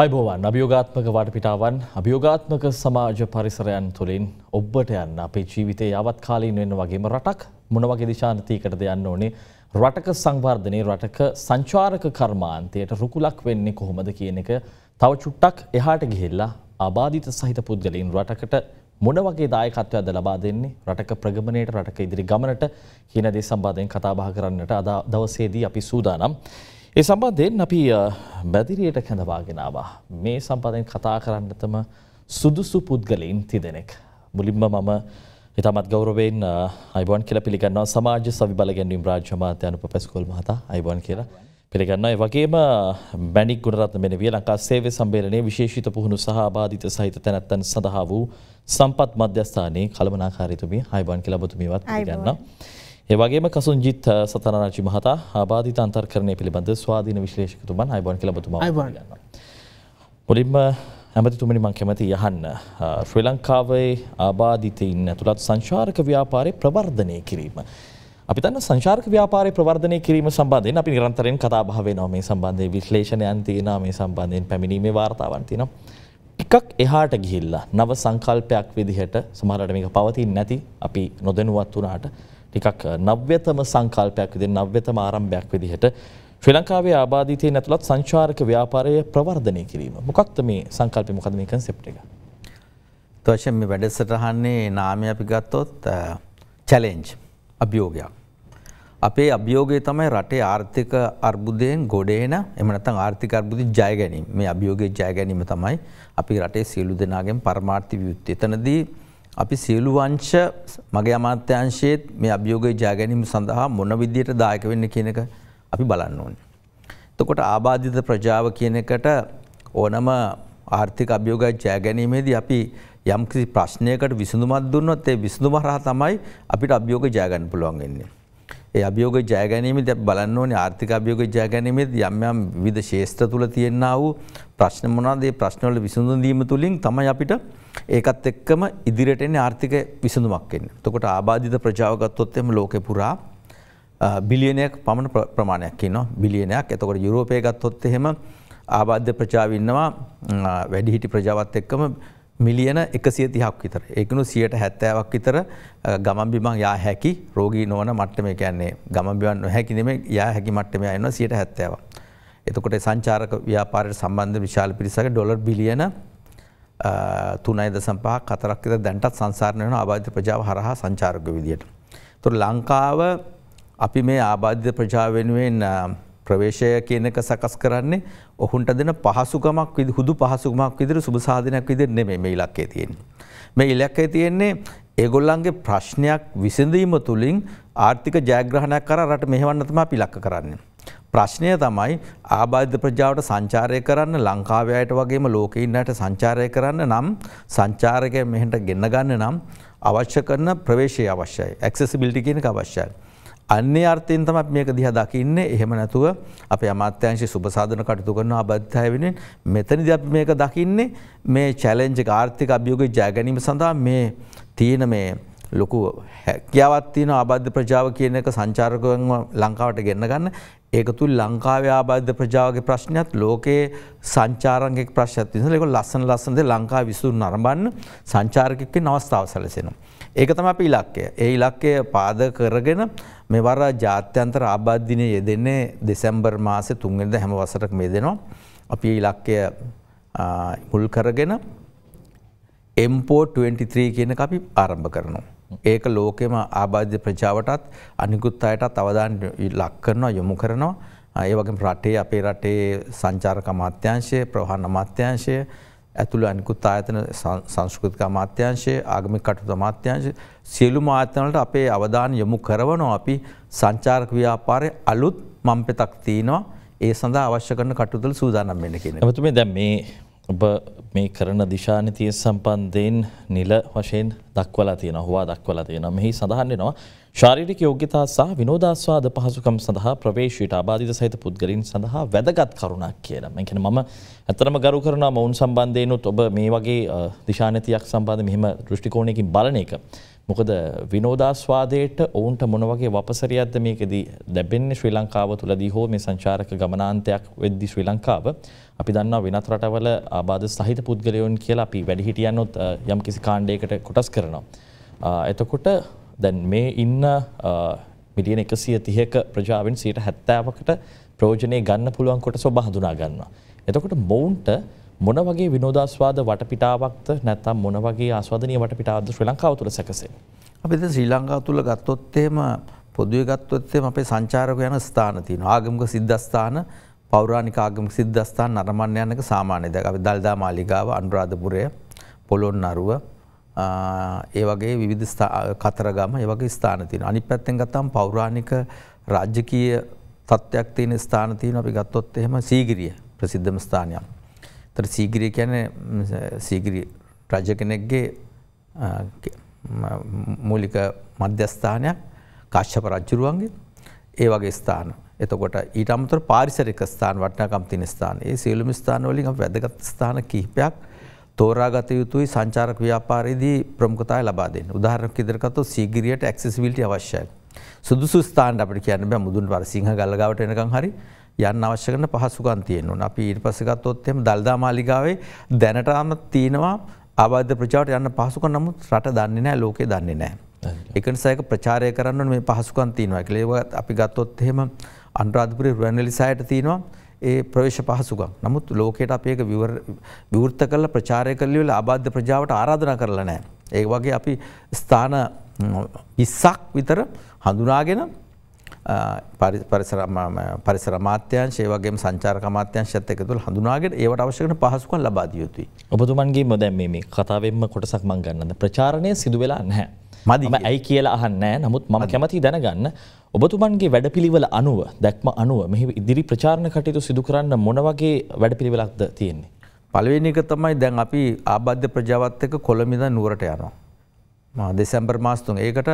අයිබෝවන් අභියෝගාත්මක වටපිටාවන් අභියෝගාත්මක සමාජ පරිසරයන් තුළින් ඔබට යන්න අපේ ජීවිතය යවත් කාලීන වෙන වගේම රටක් මොනවගේ දිශානතීකටද යන්න ඕනේ රටක සංවර්ධනයේ රටක සංචාරක කර්මාන්තයට රුකුලක් වෙන්නේ කොහොමද කියන එක තව චුට්ටක් එහාට ගිහිල්ලා ආබාධිත සහිත පුද්ගලයින් රටකට මොන වගේ දායකත්වයක්ද ලබා දෙන්නේ රටක ප්‍රගමණයට රටක ඉදිරි ගමනට කියන දේ සම්බන්ධයෙන් කතා බහ කරන්නට අද දවසේදී අපි සූදානම්. ඒ සම්බන්ධයෙන් අපි බැදිරියට කැඳවාගෙනවා. මේ සම්බන්ධයෙන් කතා කරන්න තම සුදුසු පුද්ගලයින් තිදෙනෙක්. මුලින්ම මම ඉතාමත් ගෞරවයෙන් අයිබෝන් කියලා පිළිගන්නවා සමාජ සවිබල ගැන්වීම් රාජ්‍ය අමාත්‍ය අනුප පැස්කෝල් මහතා අයිබෝන් කියලා පිළිගන්නවා. ඒ වගේම මැණික් ගුණරත්න මෙනවිය ලංකා සේවය සම්මේලනයේ විශේෂිත පුහුණු සහ ආබාධිත සහිත තැනැත්තන් සඳහා වූ සම්පත් මධ්‍යස්ථානයේ කළමනාකාරීතුමිය අයිබෝන් කියලා ඔබතුමියවත් පිළිගන්නවා. ඒවගේම කසුන්ජිත් සතරාරචි මහතා ආබාධිත අන්තර්කරණය පිළිබඳ ස්වාධීන විශ්ලේෂකතුමන් අයිබෝන් කියලා ඔබතුමා අයිබෝන් මුලින්ම ඇමතිතුමනි මං කැමති යහන්න ශ්‍රී ලංකාවේ ආබාධිතයින් ඇතුළත් සංචාරක ව්‍යාපාරය ප්‍රවර්ධනය කිරීම අපි තන්න සංචාර්ක ව්‍යාපාරය ප්‍රවර්ධනය කිරීම සම්බන්ධයෙන් අපි නිරන්තරයෙන් කතා භාවනවා මේ සම්බන්ධය විශ්ලේෂණයන් තියෙනවා මේ සම්බන්ධයෙන් පැමිණීමේ වාර්තාවන් තියෙනවා. ටිකක් එහාට ගිහිල්ලා නව සංකල්පයක් විදිහට සමහරට මේක පවතින්නේ නැති අපි නොදැනුවත් වුණාට එකක් නව්‍යතම සංකල්පයක් විදිහට නව්‍යතම ආරම්භයක් විදිහට ශ්‍රී ලංකාවේ ආබාධිතයින් ඇතුළත් සංචාරක ව්‍යාපාරය ප්‍රවර්ධනය කිරීම. මොකක්ද මේ සංකල්පය මොකද මේ concept එක? තවශයෙන් මේ වැඩසටහනේ නාමය අපි ගත්තොත් challenge අභියෝගයක්. අපේ අභියෝගය තමයි රටේ ආර්ථික අර්බුදයෙන් ගොඩේන එම නැත්නම් ආර්ථික අර්බුදයෙන් ජය ගැනීම. මේ අභියෝගයේ ජය ගැනීම තමයි අපි රටේ සියලු දෙනාගෙන් පරමාර්ථ වියුත්. එතනදී අපි සියලු වංශ මගේ අමාත්‍යංශයේත් මේ අභියෝගය ජයගැනීම සඳහා මොන විදියට දායක වෙන්න කියන එක අපි බලන්න ඕනේ. එතකොට ආබාධිත ප්‍රජාව කියන එකට ඕනම ආර්ථික අභියෝගය ජයගැනීමේදී අපි යම්කිසි ප්‍රශ්නයකට විසඳුමක් දුන්නොත් ඒ විසඳුම හරහා තමයි අපිට අභියෝගය ජය ගන්න පුළුවන් වෙන්නේ. ඒ අභියෝග ජයගැනීමේ දැන් බලන්න ඕනේ ආර්ථික අභියෝග ජයගැනීමේ යම් යම් විවිධ ශේෂ්ත්‍ර තුල තියෙනා වූ ප්‍රශ්න මොනවාද? ඒ ප්‍රශ්නවල විසඳුම් දීම තුලින් තමයි අපිට ඒකත් එක්කම ඉදිරියට එන්නේ ආර්ථික විසඳුමක් එන්නේ. එතකොට ආබාධිත ප්‍රජාව ගත්තොත් එහෙම ලෝකේ පුරා බිලියනයක් පමණ ප්‍රමාණයක් ඉන්නවා. බිලියනයක්. එතකොට යුරෝපය ගත්තොත් එහෙම ආබාධ්‍ය ප්‍රජාව ඉන්නවා වැඩිහිටි ප්‍රජාවත් එක්කම මිලියන එකසිය තිහක් විතර එකනු සියට හැත්තෑවක් විතර ගමන්බිමං යා හැකි රෝගී නොවන මට්ටම කියන්නේ ගමන්බිවන් නොහැකිනෙම යා හැකි මට්ටම යන්න සියට හැත්තෑවක්. එතකොට සංචාරක ව්‍යාපාරයට සම්බන්ධ විශාල පිරිසක ඩොලර් බිලියන 3.5 4ක් විතර දැන්ටත් සංසාරණ වෙන ආබාධිත ප්‍රජාව හරහා සංචාරක විදියට. එතකොට ලංකාව අපි මේ ආබාධිත ප්‍රජාව වෙනුවෙන් ප්‍රවේශය කියන එක සකස් කරන්නේ ඔහුන්ට දෙන පහසුකමක් විදි හුදු පහසුකමක් විදිහට සුබ සාධනයක් විදිහට නෙමෙයි මේ ඉලක්කය තියෙන්නේ. මේ ඉලක්කය තියෙන්නේ ඒගොල්ලන්ගේ ප්‍රශ්නයක් විසඳීම තුලින් ආර්ථික ජයග්‍රහණයක් කරා රට මෙහෙවන්න තමයි අපි ඉලක්ක කරන්නේ. ප්‍රශ්නය තමයි ආබාධ ප්‍රජාවට සංචාරය කරන්න ලංකාවයට වගේම ලෝකඉන්නට සංචාරය කරන්න නම් සංචාරකය මෙහට ගෙන්න ගන්න නම් අවශ්‍ය කරන ප්‍රවේශය අවශ්‍යයි ඇක්සෙසිබිලිටි කියනක අවශ්‍යයි. අන්නේ අර්ථයෙන් තමත් මේක දිහ දකින්නේ එහෙම නැතුව අප අමාත්‍යංශි සුපසාධන කටතු කරන අබද්ධය වෙනෙන් මෙතනිද අප මේක දකින්නේ මේ චැලෙන්ජ ආර්ථික අභියෝග ජයගැනීම සඳහා මේ තියෙන මේ ලොකු හැකියාවත් තියෙන ආබද්ධ ප්‍රජාව කියන එක සංචාරකයන් ලංකාවට ගෙන්න ගන්න ඒක තුල් ලංකාවේ ආබද්ධ ප්‍රජාවගේ ප්‍රශ්නයත් ලෝකයේ සංචාරන්ගේ ප්‍රශ්නයත් නිසා ඒක ලස්සන ලස්සනද ලංකා විසඳුම් නරඹන්න සංචාරකෙකින් අවස්ථාව සැලසෙනවා. ඒක තමයි අපි ඉලක්කය. ඒ ඉලක්කය පාදක කරගෙන මෙවර ජාත්‍යන්තර ආබාධ දිනය යෙදෙන්නේ දෙසැම්බර් මාසේ 3 වෙනිදා හැම වසරකම යෙදෙනවා. අපි ඒ ඉලක්කය මුල් කරගෙන එම්පෝ 23 කියන එක අපි ආරම්භ කරනවා. ඒක ලෝකෙම ආබාධ්‍ය ප්‍රජාවටත් අනිකුත් අයටත් අවධාන ලක් කරනවා යොමු කරනවා ඒ වගේ රටේ අපේ රටේ සංචාරක අමාත්‍යංශය ප්‍රවහන අමාත්‍යංශය ඇතුළු අනිකුත් ආයතන සංස්කෘතික අමාත්‍යංශය ආගමික කටයුතු අමාත්‍යංශය සියලුම ආයතන වලට අපේ අවධානය යොමු කරනවා අපි සංචාරක ව්‍යාපාරයේ අලුත් මම්පෙතක් තියෙනවා ඒ සඳහා අවශ්‍ය කරන කටයුතු සූදානම් වෙන්න කියන. එතුමේ දැන් මේ ඔබ මේ කරන දිශානිතිය සම්බන්ධයෙන් නිල වශයෙන් දක්වලා තියෙනවා හුවා දක්වලා තියෙනවා මෙහි සඳහන් වෙනවා ශාරීරික යෝග්‍යතා සහ විනෝදාස්වාද පහසුකම් සඳහා ප්‍රවේශයට ආබාධිත සහිත පුද්ගලයන් සඳහා වැදගත් කරුණක් කියලා. මම කියන්නේ මම ඇත්තටම ගරු කරනවා මොවුන් සම්බන්ධයෙන් උත් ඔබ මේ වගේ දිශානිතියක් සම්බන්ධ මෙහිම දෘෂ්ටි කෝණයකින් බලන එක. මොකද විනෝදාස්වාදයට ඔවුන්ට මොනවගේ වපසරියක්ද මේකෙදී දැබෙන්නේ ශ්‍රී ලංකාව තුළදී හෝ මේ සංචාරක ගමනාන්තයක් වෙද්දී ශ්‍රී ලංකාව අපි දන්නවා වෙනත් රටවල ආබාධ සහිත පුද්ගලයන් කියලා අපි වැඩිහිටියන්ොත් යම් කිසි කාණ්ඩයකට කොටස් කරනවා. එතකොට දැන් මේ ඉන්න මිලියන එකසිය තියක ප්‍රජාවෙන් සීට හැත්තෑවකට ප්‍රෝජනය ගන්න පුළුවන් කොට සොබ හඳුනා ගන්නවා. එතකොට මොවුන්ට මොන වගේ විනෝදාස්වාද වටපිටාවක්ද නැත්තම් මොන වගේ ආස්වාදනීය වටපිටාවක්ද ශ්‍රී ලංකාව තුළ සැකසෙන්නේ? අපි දැන් ශ්‍රී ලංකාව තුළ ගත්තොත් එහෙම පොදුවේ ගත්තොත් එහෙම අපේ සංචාරක යන ස්ථාන තියෙනවා. ආගමික සිද්ධාස්ථාන, පෞරාණික ආගමික සිද්ධාස්ථාන නරඹන්න යන එක සාමාන්‍ය දෙයක්. අපි දල්දා මාලිගාව, අනුරාධපුරය, පොළොන්නරුව ඒ වගේ විවිධ කතරගම ඒ වගේ ස්ථාන තියෙනවා. අනිත් පැත්තෙන් ගත්තම පෞරාණික රාජකීය තත්ත්වයක් තියෙන ස්ථාන තියෙනවා. අපි ගත්තොත් එහෙම සීගිරිය ප්‍රසිද්ධම ස්ථානයක්. තර සීගිරිය කියන සීගිරි රජ කෙනෙක්ගේ මූලික මධ්‍යස්ථානයක් කාශ්‍යප රජ්ජුරුවන්ගේ ඒ වගේ ස්ථාන. එතකොට ඊට අමතර පාරිසරික ස්ථාන වටනාකම් තියෙන ස්ථාන. ඒ සියලුම ස්ථාන වලින් අපි වැදගත් ස්ථාන කිහිපයක් තෝරාගත යුතුයි සංචාරක ව්‍යාපාරයේදී ප්‍රමුඛතාවය ලබා දෙන්න. උදාහරණයක් ඉදිරියට ගත්තොත් සීගිරියට ඇක්සෙසිබිලිටි අවශ්‍යයි. සුදුසු ස්ථානට අපිට කියන්න බෑ මුදුන් පාර සිංහ ගල්ගාවට එනකන් හරි යන්න අවශ්‍ය කරන පහසුකම් තියෙනවා. අපි ඊට පස්සේ ගත්තොත් එහෙම දල්දා මාලිගාවේ දැනටම තියෙනවා ආබාධ ප්‍රචාරයට යන්න පහසුකම් නමුත් රට දන්නේ නැහැ, ලෝකේ දන්නේ නැහැ. ඒක නිසා ඒක ප්‍රචාරය කරන්න ඕනේ මේ පහසුකම් තියෙනවා කියලා. ඒක අපි ගත්තොත් එහෙම අනුරාධපුරේ රුවන්වැලි සෑයට තියෙනවා ඒ ප්‍රවේශ පහසුකම්. නමුත් ලෝකයට අපි ඒක විවෘත කරලා ප්‍රචාරය කරලා ඉවරලා ආබාධ ප්‍රජාවට ආරාධනා කරලා නැහැ. ඒ වගේ අපි ස්ථාන 20ක් විතර හඳුනාගෙන පරිසර මාත්‍යංශ ඒ වගේම සංචාරක මාත්‍යංශයත් එකතු වෙලා හඳුනාගෙන ඒවට අවශ්‍ය කරන පහසුකම් ලබා දිය යුතුයි. ඔබතුමන්ගේම දැන් මේ මේ කතාවෙන්ම කොටසක් මම ගන්නද ප්‍රචාරණය සිදු වෙලා නැහැ. මදි ඇයි කියලා අහන්නේ නමුත් මම කැමති දැනගන්න ඔබතුමන්ගේ වැඩපිළිවෙල අනුව දැක්ම අනුව මෙහි ඉදිරි ප්‍රචාරණ කටයුතු සිදු කරන්න මොන වගේ වැඩපිළිවෙලක්ද තියෙන්නේ? පළවෙනි එක තමයි දැන් අපි ආබාධ්‍ය ප්‍රජාවත් එක්ක කොළඹ ඉඳන් නුවරට යනවා. මා දෙසැම්බර් මාස 3 ඒකට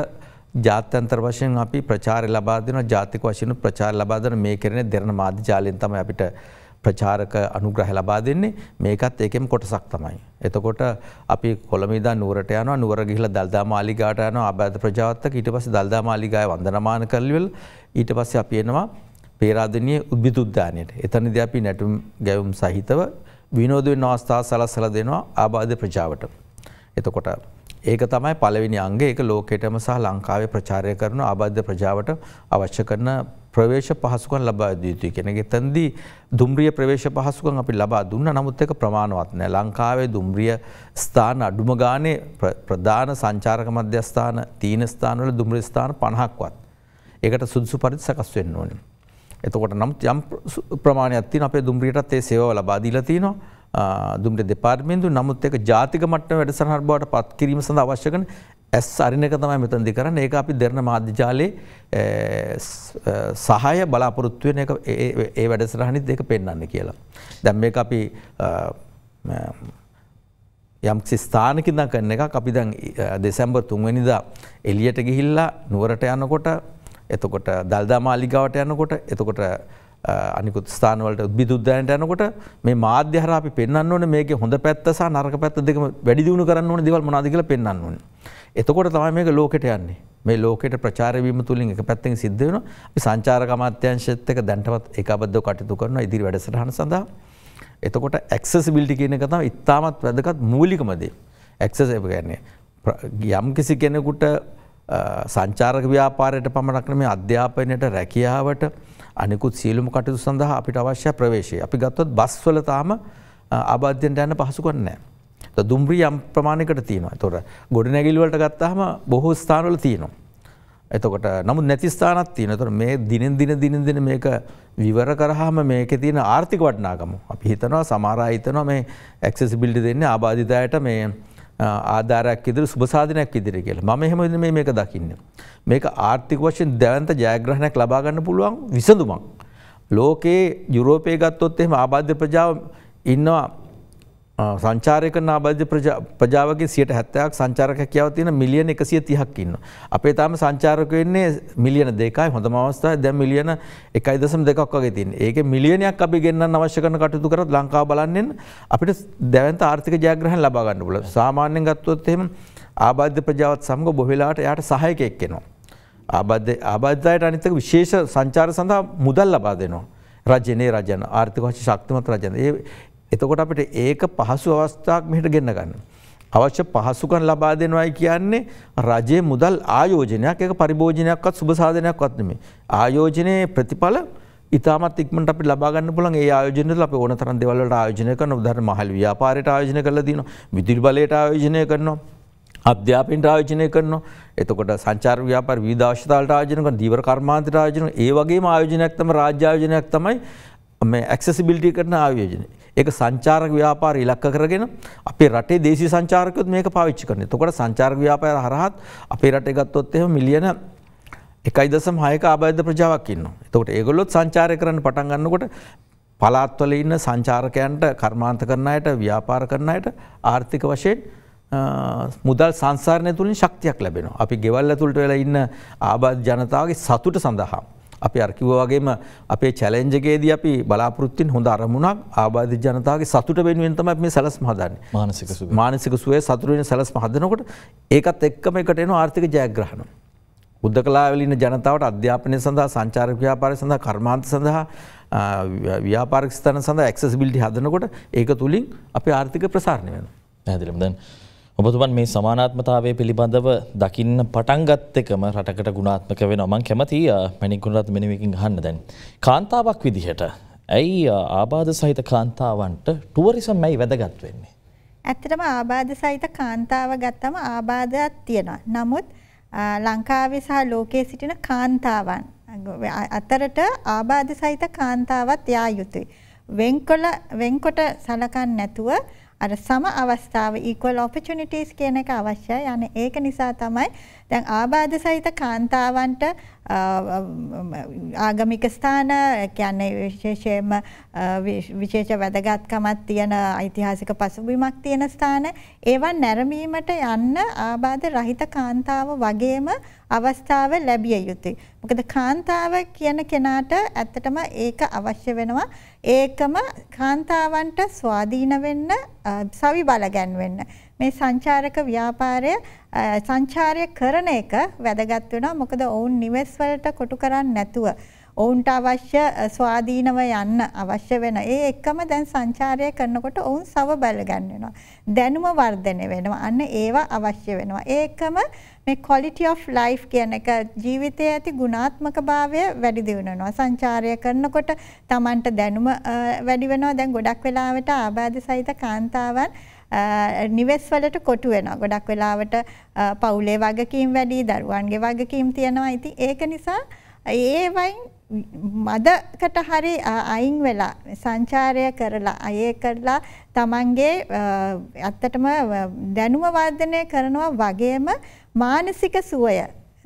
ජාත්‍යන්තර වශයෙන් අපි ප්‍රචාරය ලබා දෙනවා ජාතික වශයෙන් ප්‍රචාර ලබා දෙන මේ කරන්නේ දෙරණ මාධ්‍ය ජාලයෙන් තමයි අපිට ප්‍රචාරක අනුග්‍රහය ලබා දෙන්නේ මේකත් ඒකෙම කොටසක් තමයි. එතකොට අපි කොළඹ ඉඳන් නුවරට යනවා නුවර ගිහිල්ලා දල්දා මාලිගාවට යනවා ආබාධ ප්‍රජාවත් එක්ක ඊට පස්සේ දල්දා මාලිගාවේ වන්දනමාන කරලිවල ඊට පස්සේ අපි එනවා පේරාදෙණියේ උද්භිද උද්‍යානයට. එතනදී අපි නැටුම් ගැයුම් සහිතව විනෝද වෙන අවස්ථා සලසලා දෙනවා ආබාධ ප්‍රජාවට. එතකොට ඒක තමයි පළවෙනි අංගය. ඒක ලෝකෙටම සහ ලංකාවේ ප්‍රචාරය කරන ආබද්ධ ප්‍රජාවට අවශ්‍ය කරන ප්‍රවේශ පහසුකම් ලබා දිය යුතුයි කියන එක. එතෙන්දී දුම්රිය ප්‍රවේශ පහසුකම් අපි ලබා දුන්නා. නමුත් ඒක ප්‍රමාණවත් නැහැ. ලංකාවේ දුම්රිය ස්ථාන අඩුම ගානේ ප්‍රධාන සංචාරක මධ්‍යස්ථාන තීන ස්ථානවල දුම්රිය ස්ථාන 50ක්වත්. ඒකට සුදුසු පරිදි සකස් වෙන්න ඕනේ. එතකොට නම් යම් ප්‍රමාණයක් තියෙන අපේ දුම්රියටත් ඒ සේවාව ලබා දීලා තිනවා. දුම්ට දෙපාර්මේන්තු නමුත් එක ජාතික මට්ට වැඩසරහර බවට පත් කිරීම සඳ අවශ්‍යකන ඇස් අරිනක තමයි මෙතන්දි කරන්න ඒක අපි දෙරන මාධ්‍යජාලයේ සහය බලාපොරොත්තුවෙන ඒ වැඩසරහනිත් දෙක පෙන්න්න කියලා. දැම් මේ අපි යම් ස්ථානකිදා කරන එක අපි දැන් දෙසැම්බර් තුන්වැනිදා එලියට ගිහිල්ලා නුවරට යනකොට එතකොට දල්දා මාලිගාවට යනකොට එතකොට අනිකුත් ස්ථානවලට බිදුද්ධයන්ට යනකොට මේ මාධ්‍යහර අපි පෙන්න්න ඕන මේක හොඳ පැත්තසා නරක පැත්ත දෙක වැඩිදිුණු කරන්න ඕන දෙවල් මනාදකල පෙන්න්න ඕන. එතකොට තමයි මේක ලෝකෙට යන්නේ මේ ලෝකෙට ප්‍රචාරවීම තුලින් එක පැත්තෙන් සිද්ධ වෙන සංචාරක අමාත්‍යංශයත් එක දැන්ටවත් ඒකාබද්ධව කටයුතු කරන ඉදිරි වැඩසටහන සඳහා. එතකොට ඇක්සසිබිලිටි කියන එක තමයි ඉතාමත් වැදගත් මූලිකම දේ. ඇක්සස් එක කියන්නේ යම්කිසි කෙනෙකුට සංචාරක ව්‍යාපාරයට පමණක් නෙමෙයි අධ්‍යාපනයට රැකියාවට අනිකුත් සියලුම කටයුතු සඳහා අපිට අවශ්‍ය ප්‍රවේශය. අපි ගත්තොත් බස් වල තාම ආබාධයෙන් යන පහසුකම් නැහැ. දුම්රිය යම් ප්‍රමාණයකට තියෙනවා. ඒතොර ගොඩනැගිලි වලට ගත්තාම බොහෝ ස්ථානවල තියෙනවා. එතකොට නමුත් නැති ස්ථානක් තියෙනවා. ඒතොර මේ දිනෙන් දින දිනෙන් දින මේක විවර කරාම මේකේ තියෙන ආර්ථික වටිනාකම අපි හිතනවා සමහර අය හිතනවා මේ ඇක්සෙසිබිලිටි දෙන්නේ ආබාධිතයට මේ ආධාරයක් ඉදිරි සුබසාධනයක් ඉදිරි කියලා මම එහෙම මේ මේක දකින්න. මේක ආර්ථික වශයෙන් දැවන්ත ජයග්‍රහණයක් ලබා ගන්න පුළුවන් විසඳුමක්. ලෝකයේ යුරෝපය ගත්තොත් එහෙම ආබාධ්‍ය ප්‍රජාව ඉන්නවා සංචාරය කරන ආබාධිත ප්‍රජාවගේ 170ක් සංචාරක හැකියාව තියෙන මිලියන 130ක් ඉන්නවා. අපේ තාම සංචාරක වෙන්නේ මිලියන 2යි හොඳම අවස්ථාවේ දැන් මිලියන 1.2ක් වගේ තියෙනවා. ඒකේ මිලියනයක් අපි ගෙන්නන්න අවශ්‍ය කරන කටයුතු කරත් ලංකාව බලන්නේ අපිට දැවන්ත ආර්ථික ජයග්‍රහණ ලබා ගන්න පුළුවන්. සාමාන්‍යයෙන් ගත්තොත් එහෙම ආබාධිත ප්‍රජාවත් සමග බොහෝ වෙලාවට එයාට සහායකයෙක් එනවා. ආබාධ ආබාධිතයට අනිත් එක විශේෂ සංචාර සඳහා මුදල් ලබා දෙනවා. රජනේ රජන ආර්ථික වශයෙන් ශක්තිමත් රජන. ඒ එතකොට අපිට ඒක පහසු අවස්ථාවක් මෙහිට ගෙන්න ගන්න. අවශ්‍ය පහසුකම් ලබා දෙනවයි කියන්නේ රජයේ මුදල් ආයෝජනයක් ඒක පරිභෝජනයක්වත් සුබ සාධනයක්වත් නෙමෙයි. ආයෝජනයේ ප්‍රතිඵල ඉතාමත් ඉක්මනට අපිට ලබා ගන්න පුළුවන් ඒ ආයෝජන වල අපි ඕන තරම් දේවල් වලට ආයෝජනය කරනවා උදාහරණ මහල් ව්‍යාපාරයට ආයෝජන කරලා දිනවා විදුලි බලයට ආයෝජනය කරනවා අධ්‍යාපනයට ආයෝජනය කරනවා එතකොට සංචාර ව්‍යාපාර විවිධ අවශ්‍යතාවලට ආයෝජන කරන දීවර කර්මාන්තයට ආයෝජන ඒ වගේම ආයෝජනයක් තමයි රාජ්‍ය ආයෝජනයක් තමයි මේ ඇක්සෙසිබිලිටි කරන ආයෝජනය ඒක සංචාරක ව්‍යාපාර ඉලක්ක කරගෙන අපේ රටේ දේශීය සංචාරකයොත් මේක පාවිච්චි කරනවා. එතකොට සංචාරක ව්‍යාපාර හරහත් අපේ රටේ ගත්තොත් එහෙම මිලියන 1.6ක ආබාධිත ප්‍රජාවක් ඉන්නවා. එතකොට ඒගොල්ලොත් සංචාරය කරන්න පටන් ගන්නකොට පළාත්වල ඉන්න සංචාරකයන්ට කර්මාන්ත කරන අයට ව්‍යාපාර කරන අයට ආර්ථික වශයෙන් මුදල් සංසාරණය තුලින් ශක්තියක් ලැබෙනවා. අපි ගෙවල් ඇතුළට වෙලා ඉන්න ආබාධ ජනතාවගේ සතුට සඳහා අපි අරකිව වගේම අපේ චැලෙන්ජගේද අපි බලාපෘත්තින් හොඳ අරමුණක් ආබාධ ජනතාවගේ සතුට වෙනුවෙන් තමයි මේ සැලස් මහදන්න මානසික මානසික සුවේ සතුරුවෙන් සැලස් මහදනකොට ඒකත් එක්කම එකට එන ආර්ථික ජයග්‍රහණ. උද්ද කලාවලින්න ජනතාවට අධ්‍යාපනය සඳහා සංචාරක ව්‍යාපාරය සඳහා කර්මාන්ත සඳහා ව්‍යාපාරක්ස්ථාන සඳහා ඇක්සස් බිල්ටි හදනකොට ඒක තුළින් අපි ආර්ථික ප්‍රසාරණය වෙන. පැදිලම් දැන්. ඔබතුමන් මේ සමානාත්මතාවය පිළිබඳව දකින්න පටන්ගත් එකම රටකට ගුණාත්මක වෙන මං කැමති මැනිකුණරත් මෙනවකින් හන්න දැන්. කාන්තාවක් විදිහට ඇයි ආබාධ සහිත කාන්තාවන්ට ටුවරිසම් ඇයි වැදගත් වෙන්නේ. ඇත්තටම ආබාධ සහිත කාන්තාව ගත්තම ආබාධයක් තියෙනවා. නමුත් ලංකාවේ සහ ලෝකයේ සිටින කාන්තාවන් අතරට ආබාධ සහිත කාන්තාවත් යා යුතුයි. වෙන්කොල වෙන්කොට සලකන්නේ නැතුව අර සම අවස්ථාව equal opportunities කියන එක අවශ්‍යයි. අනේ ඒක නිසා තමයි දැන් ආබාධ සහිත කාන්තාවන්ට ආගමික ස්ථාන කියන්නේ විශේෂයෙන්ම විශේෂ වැදගත්කමක් තියෙන ඓතිහාසික පසුබිමක් තියෙන ස්ථාන ඒවා නැරඹීමට යන්න ආබාධ රහිත කාන්තාව වගේම අවස්ථාව ලැබිය යුතුයි. මොකද කාන්තාව කියන කෙනාට ඇත්තටම ඒක අවශ්‍ය වෙනවා. ඒකම කාන්තාවන්ට ස්වාධීන වෙන්න, සවි බල ගැන්වෙන්න. මේ සංචාරක ව්‍යාපාරය සංචාරය කරන එක වැදගත් වෙනවා. මොකද ඔවුන් නිවෙස් වලට කොටු කරන්නේ නැතුව ඔවුන්ට අවශ්‍ය ස්වාධීනව යන්න අවශ්‍ය වෙන ඒ එකම දැන් සංචාරය කරනකොට ඔවුන් සව බල ගන්නවා. දැනුම වර්ධනය වෙනවා. අන්න ඒවා අවශ්‍ය වෙනවා. ඒ එකම මේ quality of life කියන එක ජීවිතයේ ඇති ගුණාත්මකභාවය වැඩි දියුණුවනවා. සංචාරය කරනකොට Tamanට දැනුම වැඩි වෙනවා. දැන් ගොඩක් වෙලාවට ආබාධ සහිත කාන්තාවන් නිවෙස් වලට කොටු වෙනවා. ගොඩක් වෙලාවට පවුලේ වගකීම් වැඩි, දරුවන්ගේ වගකීම් තියෙනවා. ඉතින් ඒක නිසා ඒ වයින් මදකට හරි අයින් වෙලා සංචාරය කරලා අය කරලා තමන්ගේ ඇත්තටම දැනුම වර්ධනය කරනවා වගේම මානසික සුවය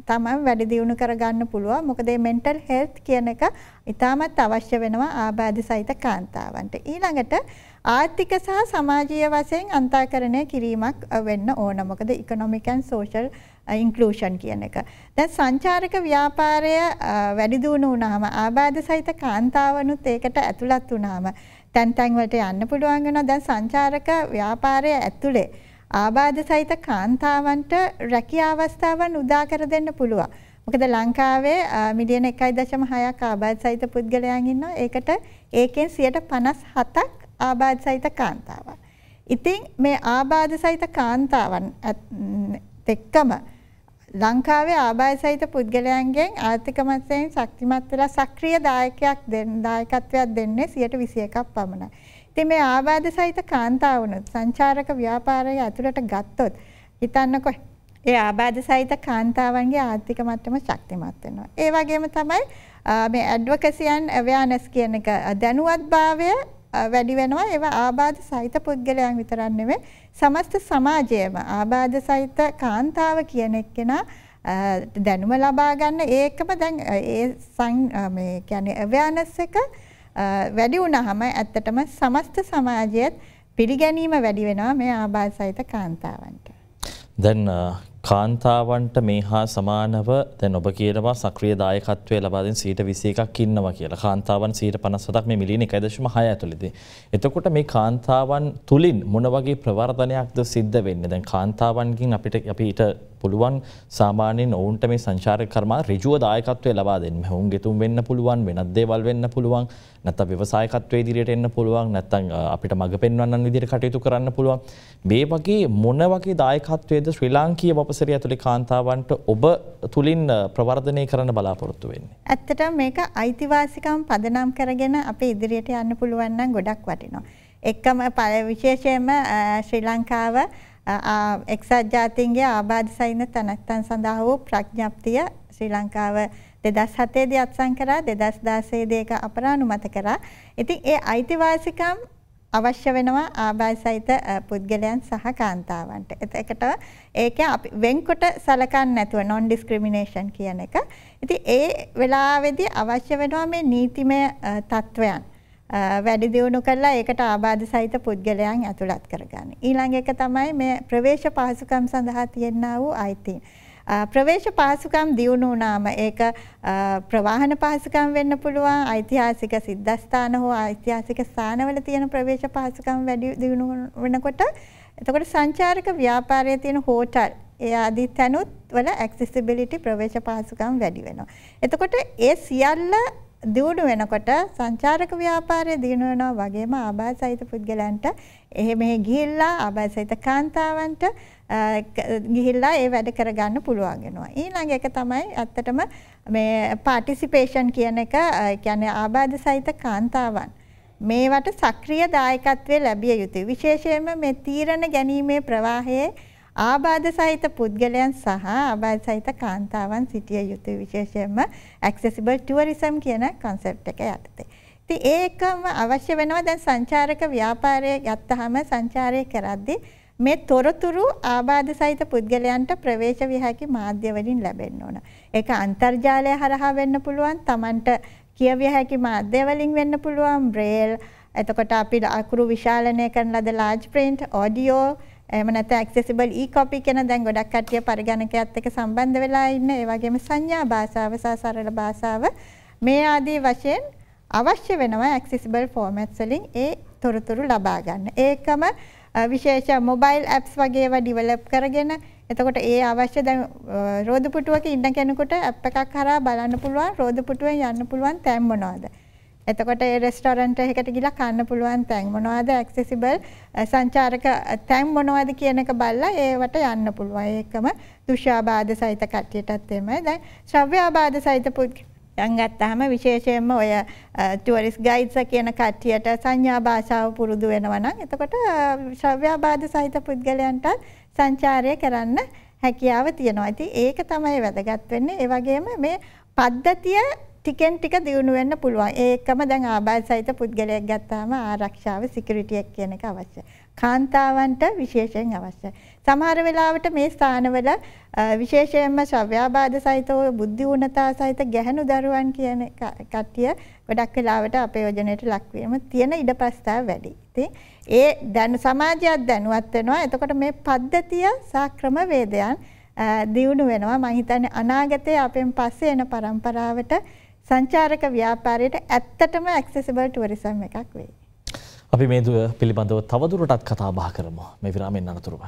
තමන් වැඩි දියුණු කරගන්න පුළුවන් මොකද මේ mental health කියන එක ඉතාමත් අවශ්‍ය වෙනවා ආබාධ සහිත කාන්තාවන්ට ඊළඟට ආර්ථික සහ සමාජීය වශයෙන් අන්තර්කරණය කිරීමක් වෙන්න ඕන. මොකද ඉකොනොමික් ඇන් සෝෂල් ඉන්ක්ලූෂන් කියන එක. දැන් සංචාරක ව්‍යාපාරය වැඩි දියුණු වුණාම ආබාධ සහිත කාන්තාවනුත් ඒකට ඇතුළත් වුණාම තැන් තැන් වලට යන්න පුළුවන් වෙනවා. දැන් සංචාරක ව්‍යාපාරය ඇතුලේ ආබාධ සහිත කාන්තාවන්ට රැකියා අවස්ථාවන් උදා කර දෙන්න පුළුවන්. මොකද ලංකාවේ මිලියන 1.6ක් ආබාධ සහිත පුද්ගලයන් ඉන්නවා. ඒකට ඒකෙන් 57ක් ආබාධ සහිත කාන්තාවක්. ඉතින් මේ ආබාධ සහිත කාන්තාවන් එක්කම ලංකාවේ ආබාධ සහිත පුද්ගලයන්ගෙන් ආර්ථික මත්යෙන් ශක්තිමත් වෙලා සක්‍රීය දායකයක් දෙන්න දායකත්වයක් දෙන්නේ 121ක් පමණයි. ඉතින් මේ ආබාධ සහිත කාන්තාවනොත් සංචාරක ව්‍යාපාරයේ ඇතුළට ගත්තොත් හිතන්නකො ඒ ආබාධ සහිත කාන්තාවන්ගේ ආර්ථික මට්ටම ශක්තිමත් වෙනවා. ඒ වගේම තමයි මේ ඇඩ්වොකසි ඇන් අවෙයානස් කියන එක දැනුවත්භාවය වැඩි වෙනවා ඒවා ආබාධ සහිත පුද්ගලයන් විතරක් නෙමෙයි සමස්ත සමාජයම ආබාධ සහිත කාන්තාව කියන එක්කෙනා දැනුම ලබා ගන්න ඒකම දැන් ඒ මේ කියන්නේ අවයනස් එක වැඩි වුණාම ඇත්තටම සමස්ත සමාජයත් පිළිගැනීම වැඩි වෙනවා මේ ආබාධ සහිත කාන්තාවන්ට. දැන් කාන්තාවන්ට මේ හා සමානව දැන් ඔබ කියනවා සක්‍රිය දායකත්වය ලබාදෙන් සීට විසේකක් ඉන්නවා කියලා කාන්තාවන් සීට පනස්වතක් මේ මිලියන එකදශම හය ඇතුළෙදී. එතකොට මේ කාන්තාවන් තුළින් මොන වගේ ප්‍රවර්ධනයක්ද සිද්ධ වෙන්න දැන් කාන්තාවන්ගින් අපිට අපිට පුළුවන් සාමාන්‍යයෙන් ඔවුන්ට මේ සංචාරක කර්මා ඍජුව දායකත්වය ලබා දෙන්න. ඔවුන් ගෙතුම් වෙන්න පුළුවන්, වෙනත් දේවල් වෙන්න පුළුවන්, නැත්නම් ව්‍යවසායකත්වයේ ඉදිරියට එන්න පුළුවන්, නැත්නම් අපිට මඟ පෙන්වන්නන් විදිහට කටයුතු කරන්න පුළුවන්. මේ වගේ මොන වගේ දායකත්වයේද ශ්‍රී ලාංකීය වපසරිය ඇතුළේ කාන්තාවන්ට ඔබ තුලින් ප්‍රවර්ධනය කරන්න බලාපොරොත්තු වෙන්නේ? ඇත්තටම මේක අයිතිවාසිකම් පදනම් කරගෙන අපේ ඉදිරියට යන්න පුළුවන් නම් ගොඩක් වටිනවා. එක්කම විශේෂයෙන්ම ශ්‍රී ලංකාව එක්සත් ජාතීන්ගේ ආබාධ සහිත තනත්තන් සඳහා වූ ප්‍රඥප්තිය ශ්‍රී ලංකාව 2007 දී අත්සන් කරා 2016 දී ඒක අපරානුමත කරා. ඉතින් ඒ අයිතිවාසිකම් අවශ්‍ය වෙනවා ආබාධ සහිත පුද්ගලයන් සහ කාන්තාවන්ට. එතකට ඒක අපි වෙන්කොට සලකන්නේ නැතුව non discrimination කියන එක. ඉතින් ඒ වෙලාවේදී අවශ්‍ය වෙනවා මේ නීතිමය තත්වයන්. වැඩි දියුණු කරලා ඒකට ආබාධ සහිත පුද්ගලයන් ඇතුළත් කරගන්න. ඊළඟ එක තමයි මේ ප්‍රවේශ පහසුකම් සඳහා තියෙනා වූ අයිතීන්. ප්‍රවේශ පහසුකම් දියුණු වුණාම ඒක ප්‍රවාහන පහසුකම් වෙන්න පුළුවන් ඓතිහාසික සිද්ධාස්ථාන හෝ ඓතිහාසික ස්ථානවල තියෙන ප්‍රවේශ පහසුකම් වැඩි දියුණු වෙනකොට එතකොට සංචාරක ව්‍යාපාරයේ තියෙන හෝටල් ඒ ආදී තැනුත් වල accessibility ප්‍රවේශ පහසුකම් වැඩි වෙනවා. එතකොට ඒ සියල්ල දියුණු වෙනකොට සංචාරක ව්‍යාපාරය දියුණු වෙනවා වගේම ආබාධ සහිත පුද්ගලයන්ට එහෙ මෙහෙ ගිහිල්ලා ආබාධ සහිත කාන්තාවන්ට ගිහිල්ලා ඒ වැඩ කරගන්න පුළුවන් වෙනවා. ඊළඟ එක තමයි ඇත්තටම මේ පාටිසිපේෂන් කියන එක කියන්නේ ආබාධ සහිත කාන්තාවන් මේවට සක්‍රීය දායකත්වය ලැබිය යුතුයි. විශේෂයෙන්ම මේ තීරණ ගැනීමේ ප්‍රවාහයේ ආබාධ සහිත පුද්ගලයන් සහ ආබාධ සහිත කාන්තාවන් සිටිය යුතු විශේෂයෙන්ම accessible tourism කියන concept එක යටතේ. ඉතින් ඒකම අවශ්‍ය වෙනවා දැන් සංචාරක ව්‍යාපාරය ගත්තාම සංචාරය කරද්දී මේ තොරතුරු ආබාධ සහිත පුද්ගලයන්ට ප්‍රවේශ විය හැකි මාධ්‍ය වලින් ලැබෙන්න ඕන. ඒක අන්තර්ජාලය හරහා වෙන්න පුළුවන්, Tamanට කියවිය හැකි මාධ්‍ය වලින් වෙන්න පුළුවන්, බ්‍රේල්, එතකොට අපි අකුරු විශාලනය කරන ලද large print, audio එහෙම නැත්නම් accessible e-copy කියන දැන් ගොඩක් කට්ටිය පරිගණකයත් එක්ක සම්බන්ධ වෙලා ඉන්න ඒ වගේම සංඥා භාෂාව සහ සරල භාෂාව මේ ආදී වශයෙන් අවශ්‍ය වෙනවා accessible formats වලින් ඒ තොරතුරු ලබා ගන්න. ඒකම විශේෂ mobile apps වගේ ඒවා develop කරගෙන එතකොට ඒ අවශ්‍ය දැන් රෝද පුටුවක ඉන්න කෙනෙකුට app එකක් හරහා බලන්න පුළුවන් රෝද පුටුවෙන් යන්න පුළුවන් තැන් මොනවද? එතකොට ඒ රෙස්ටෝරන්ට් එකකට ගිහලා කන්න පුළුවන් තැන් මොනවද ඇක්සෙසිබල් සංචාරක තැන් මොනවද කියන එක බලලා ඒවට යන්න පුළුවන්. ඒකම දුෂ්‍යාබාධ සහිත කට්ටියටත් එමය. දැන් ශ්‍රව්‍යාබාධ සහිත පුද්ගලයන් ගත්තාම විශේෂයෙන්ම ඔය ටුවරිස්ට් ගයිඩ්ස් කියන කට්ටියට සංඥා භාෂාව පුරුදු වෙනවා නම් එතකොට ශ්‍රව්‍යාබාධ සහිත පුද්ගලයන්ට සංචාරය කරන්න හැකියාව තියෙනවා. ඉතින් ඒක තමයි වැදගත් වෙන්නේ. ඒ වගේම මේ පද්ධතිය ටිකෙන් ටික දියුණු වෙන්න පුළුවන්. ඒකම දැන් ආබාධ සහිත පුද්ගලයෙක් ගත්තාම ආරක්ෂාව සිකියුරිටි එක කියන එක අවශ්‍යයි. කාන්තාවන්ට විශේෂයෙන් අවශ්‍යයි. සමහර වෙලාවට මේ ස්ථානවල විශේෂයෙන්ම ශ්‍රව්‍යාබාධ සහිතව බුද්ධි උණතා සහිත ගැහණු දරුවන් කියන කට්ටිය ගොඩක් වෙලාවට අපේ යෝජනයට ලක් වීම තියෙන ඉඩ ප්‍රස්තාව වැඩි. ඉතින් ඒ දැන් සමාජයත් දැනුවත් වෙනවා. එතකොට මේ පද්ධතිය සාක්‍රම වේදයන් දියුණු වෙනවා. මම හිතන්නේ අනාගතයේ අපෙන් පස්සේ එන පරම්පරාවට සංචාරක ව්‍යාපාරයට ඇත්තටම accessible tourism එකක් වෙයි. අපි මේ දුව පිළිබඳව තවදුරටත් කතා බහ කරමු. මේ විරාමෙන් අනතුරුව.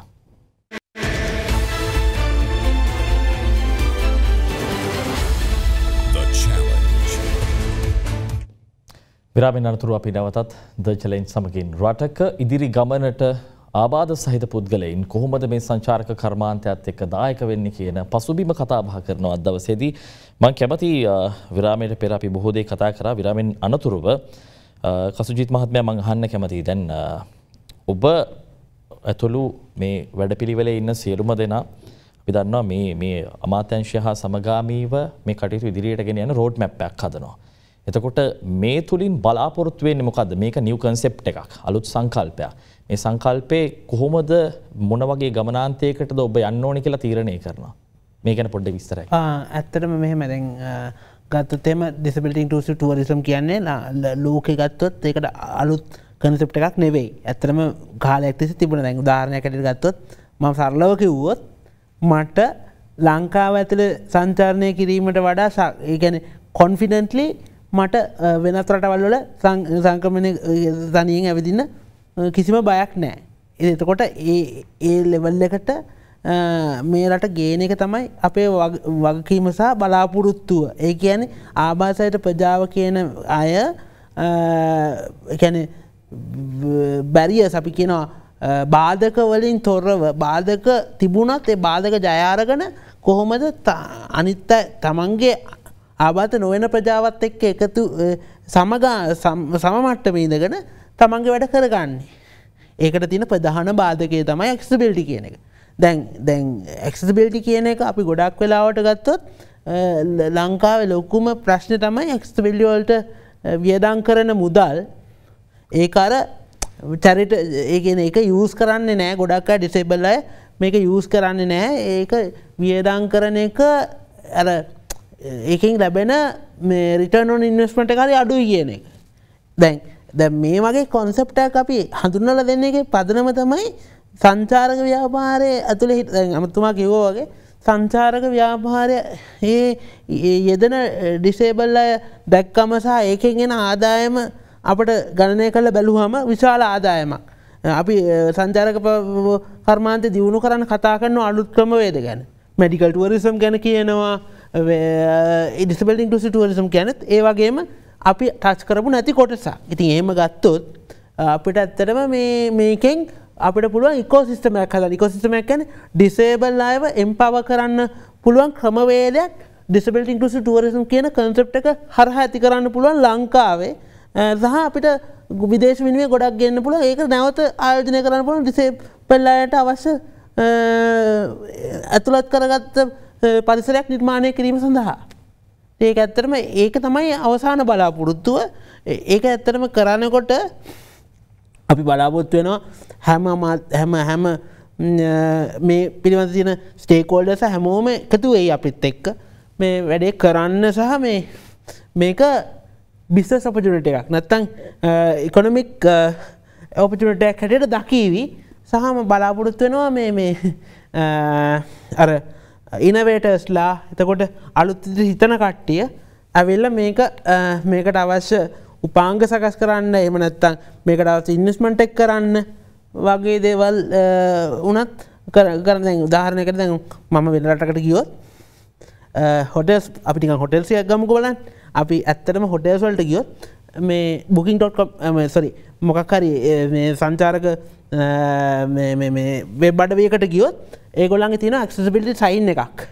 විරාමෙන් අනතුරුව අපි නැවතත් ද චැලෙන්ජ් සමගින් රටක ඉදිරි ගමනට ආබාධ සහිත පුද්ගලයින් කොහොමද මේ සංචාරක කර්මාන්තයත් එක්ක දායක වෙන්නේ කියන පසුබිම කතා බහ කරනවා අද දවසේදී මම කැමති විරාමයට පෙර අපි බොහෝ දේ කතා කරා විරාමෙන් අනතුරුව කසුජිත් මහත්මයා මම අහන්න කැමතියි දැන් ඔබ ඇතුළු මේ වැඩපිළිවෙලේ ඉන්න සියලුම දෙනා අපි දන්නවා මේ මේ අමාත්‍යංශය හා සමගාමීව මේ කටයුතු ඉදිරියට ගෙන යන රෝඩ් මැප් එකක් හදනවා එතකොට මේ තුළින් බලාපොරොත්තුවෙන් මොකද මේක නිව කන්සෙප් එකක් අලුත් සංකල්පයක් මේ සංකල්පේ කොහොමද මොන වගේ ගමනාන්තයකටද ඔබ යන්න ඕනි කියලා තීරණය කරනවා මේ ගැන පොඩ්ඩ විස්තරයි ඇත්තටම මෙහෙම දැන් ගත්තතේම ඩිස්බිලිටින් ටූසි ටුවරිසම් කියන්නේ ලෝකෙ ගත්තොත් ඒකට අලුත් කන්සෙප්ට එකක් නෙවෙයි ඇත්තටම කාලයක් තිස්සේ තිබුණ දැන් උදාහරණයකට ගත්තොත් මම සරලව කිව්වොත් මට ලංකාව ඇතුළ සංචාරණය කිරීමට වඩා ඒ කියන්නේ කොන්ෆිඩන්ට්ලි මට වෙනත් රටවල්වල සංක්‍රමණය තනයෙන් ඇවිදින්න කිසිම බයක් නෑ. එතකොට ඒ ලෙවල් එකට මේ රට ගේන එක තමයි අපේ වගකීම සහ බලාපොරොත්තුව. ඒ කියන ආභාසයට ප්‍රජාව කියන අය කැන බැරිය සපි කියනවා බාධකවලින් තොරව බාධක තිබුණත් ඒ බාධක ජයාරගන කොහොමද අනිත්ත තමන්ගේ ආබාධ නොවෙන ප්‍රජාවත් එක්ක එකතු සමගා සමමට්ටමීදගෙන තමන්ගේ වැඩ කරගන්නේ. ඒකට තින ප්‍රධාන බාධකය තමයි ඇක්සිබිල්ටි කියන එක. දැන් දැන් ඇක්සිබිල්ටි කියන එක අපි ගොඩක් වෙලාවට ගත්තොත් ලංකාව ලොක්කුම ප්‍රශ්න තමයි ඇක්ස්බිල්ලිවල්ට වියදං කරන මුදල් ඒ අර චරිට ඒගෙන එක යස් කරන්න නෑ ගොඩක් ඩිසේබල්ලය මේක යස් කරන්න නෑ ඒක වියදං කරන එක ඇර ඒකින් ලැබෙන රිටනොන් ඉන්වස්මට කරි අඩුයි කියන එක දැන් දැ මේ වගේ කොන්සෙප්ටක් අපි හඳුන්නල දෙන්න එක පදනම තමයි සංචාරක ව්‍යාපාරය ඇතුළ හිට අමතුමා කිවෝ වගේ සංචාරක ව්‍යාපාරය ඒ යෙදන ඩිසේබල් අය දැක්කමසා ඒකෙන් එෙන ආදායම අපට ගණනය කළ බැලුහම විශාල ආදායමක් අපි සංචාරක කර්මාන්ත දියුණු කරන්න කතා කරන්න අලුත්ක්‍රම වේද ගැන මැඩිකල්ටුවරිසම් ගැන කියනවා ඉඩිස්බල් ඉන්කලසි ටුවලිසම් ගැනත් ඒවගේම අපි ටච් කරපු නැති කොටසා ඉතින් ඒම ගත්තොත් අපිට ඇත්තටම මේකෙන් අපට පුළුව ඉකෝසිස්ටමයක් හද ඉකොසිස්ටමයක් ැන ඩිසේබල් අයව එම්පව කරන්න පුළුවන් ක්‍රමවේදයක් ඩිස්බල් ඉන්කලසි ටුවරිසම් කියන කන්සප් එක හරහ ඇති කරන්න පුළුවන් ලංකාවේ සහ අපිට ගුවිදේශ විනිුවේ ගොඩක් ගන්න පුළ ඒක නැවත ආයෝජනය කරන්න පුළුවන් ඩිසේ පෙල්ලායට අවශ්‍ය ඇතුළත් කරගත්ත පරිසරයක් නිර්මාණය කිරීම සඳහා. ඒක ඇත්තරම ඒක තමයි අවසාන බලාපොරොත්තුව ඒක ඇත්තරම කරන්නකොට අපි බලාපොත්තු වෙනවා හැම හැම හැම මේ පිළිබඳ තියෙන ස්ටේකෝල්ඩස හැමෝම එකතු වෙයි අපිත් එක්ක මේ වැඩේ කරන්න සහ මේ මේක බිස්ස සපජනට එකක් නැත්තං එකොනොමික් ඔපචනටක් හැටට දකිවී සහම බලාපොරොත්තු වෙනවා මේ මේ අර ඉනවේටස්ලා එතකොට අලුත් හිතන කට්ටිය ඇවිල්ල මේක මේකට අවශ්‍ය උපාංග සකස් කරන්න එම නැත්තං මේකට අවස ඉන්වස්මට එක් කරන්න වගේ දේවල් වනත් කරන උදාහරණයකට දැන් මම වෙනරටකට ගියොත් හොටස් අපිටික හොටෙල්සියක් ගම කොලන් අපි ඇත්තටම හොටේස්වල්ට ගියොත් මේ බොකින්.කොම් සොරි මොකක්හරි සංචාරක වෙබ් eh, අඩවකට ගියොත් ඒගොලන් තින ක්සසිපිලි සයින් එකක්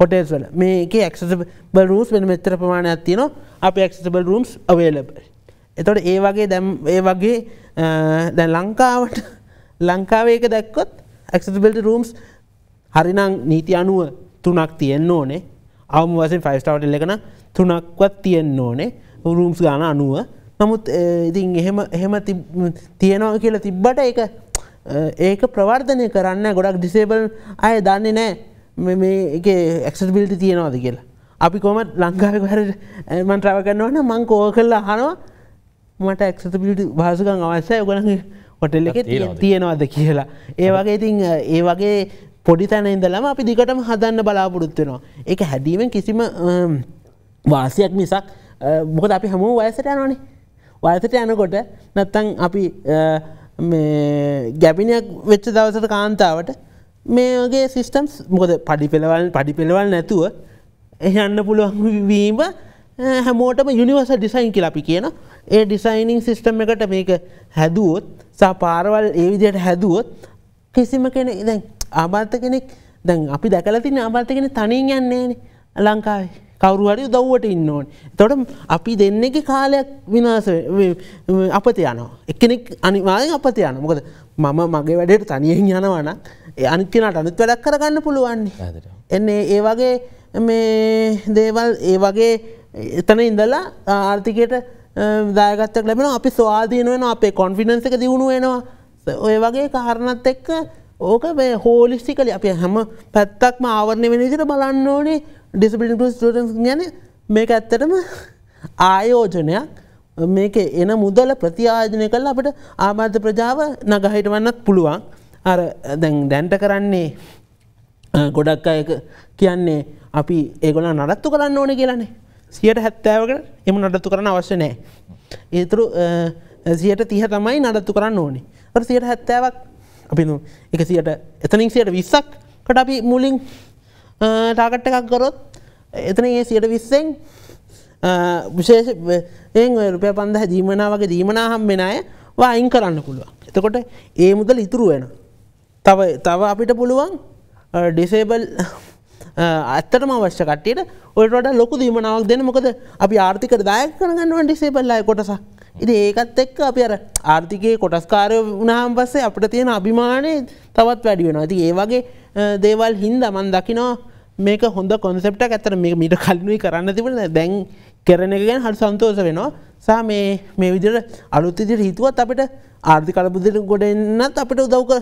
හොටේස් වල මේක එක්සබ රූස් වෙන මෙතර ප්‍රමාණයක් තියන අප එක්සබල් රූම්ස් අවේලබ එතොට ඒ වගේ දැම් ඒ වගේ eh, දැ ලංකාවට ලංකාවේක දැක්කොත් ඇක්සබිල්ට රූම්ස් හරිනං නීති අනුව තුනක් තියෙන්න්න ඕනේ අවම වසින් ෆයිස්ටවට ලෙකන තුනක්වත් තියෙන්න්න ඕනේ රුම්ස් ගාන අනුව නමුත් ඉතින් එහෙම එහෙම තියෙනවා කියලා තිබ්බට එක ඒක ප්‍රවර්ධනය කරන්න ගොඩක් ඩිසේබල් අය දන්නේ නෑ මේ එක එක්සටබිල්ටි තියෙනවාද කියලා අපි කොමත් ලංකාව හර මන් ට්‍රව කරන්නවන මං කෝ කරලා හනවා මට එක්සටබිලිටි භාසකන් අවස්සය ගොන හොටෙල්ල එක තියෙනවාද කියලා ඒ වගේ ඉතින් ඒ වගේ පොඩි තැන ඉඳලම අපි දිකටම හදන්න බලාපොරොත්වෙනවා එක හැදීමෙන් කිසිම වාසියක් මිසක් මොකද අපි හමුව වයසට යනනේ වයසට යනකොට නැත්තං අපි ගැබිනයක් වෙච්ච දවසට කාන්තාවට මේගේ සිිස්ටම්ස් මොකද පඩි පෙළවල් පඩි පෙළවල් නැතුව එහන්න පුළුවන් වීම හැමෝටම යුනිවර්ස ඩිසයින් කියලපි කියන ඒ ඩිසයිනිං සිිස්ටම් එකට මේක හැදුවොත් සා පාරවල් ඒවිදියට හැදුවොත් කිසිම කෙන දැන් ආභාර්ත කෙනෙක් දැන් අපි දැකලතින ආභාර්ත කෙන තනින් යන්නේ ලංකාවේ කවරුහරි දව්වට ඉන්න ඕන. තොට අපි දෙන්නගේ කාලයක් විනාස අපත යනවා. එක්කෙනෙක් අනිවාය අපත යන මොකද මම මගේ වැඩට තනියෙන් යනවන අනිත්තිනට අනුත් වැඩක් කරගන්න පුළුවන්නේ. එන්නේ ඒ වගේ මේ දේවල් ඒ වගේ එතන ඉඳලා ආර්ථිකයට දායගත්තක් ලැබෙන අපි ස්වාධීනුවෙන අපේ කොන්ෆිඩන්ස එක දියුණු වෙනවා ඔය වගේ කාරණත් එක්ක ඕක හෝලිස්ටිකලි අප හැම පැත්තක්ම ආවරණය වෙනසිට බලන්න ඕනේ ඩිස්පිටි ටන් ගැන මේක ඇත්තටම ආයෝජනයක් මේක එන මුදල ප්‍රතිආයජනය කල් අපට ආමාර්ත ප්‍රජාව නගහිට වන්නත් පුළුවන් අර දැන් දැන්ට කරන්නේ ගොඩක් අය කියන්නේ අපි ඒගොල නරත්තු කරන්න ඕන කියලනේ සියට හැත්තෑවකට එම නඩත්තු කරන අවශ්‍ය නෑ. ඒතුරු සියට තිහ තමයි නඩත්තු කරන්න ඕනේ සියට හැත්තෑවක් අපි එක සියට එතනින් සියට විස්සක්කට අපි මුලින් ටාකට් එකක් ගොරොත් එතන ඒ සියට විස්සෙන් විශේෂ ඒ රුපය පන්ඳහ ජීමනාවගේ දීමනාහම් වෙන අය වායින් කරන්න පුළුවන් එතකොට ඒ මුදල් ඉතුරු වෙන තව තව අපිට පුළුවන් ඩිසේබල් ඇත්තටම අවශ්‍ය කට්ටියට ඔයටට ලොකු දීමනාවක් දෙන මොකද අපි ආර්ථික දායක කරගන්නවන් ඩිසේබල්ලයි කොටසක් ඉති ඒකත් එක්ක අපි අර ආර්ථිකයේ කොටස්කාරය වනාම් පස්සේ අපට තියෙන අභිමානය තවත් වැඩි වෙන ඇති ඒ වගේ දේවල් හින්ද මන් දකිනවා මේක හොඳ කොන්සෙප්ට ඇතර මේ මිට කලනුයි කරන්න තිබන දැන් කරන එක ගැන හරි සන්තෝස වෙනවා සහ මේ මේ විදිට අලුත්තිදිට හිතුවත් අපට ආර්ථි කලබුදිට ගොඩන්නත් අපට උදව්ක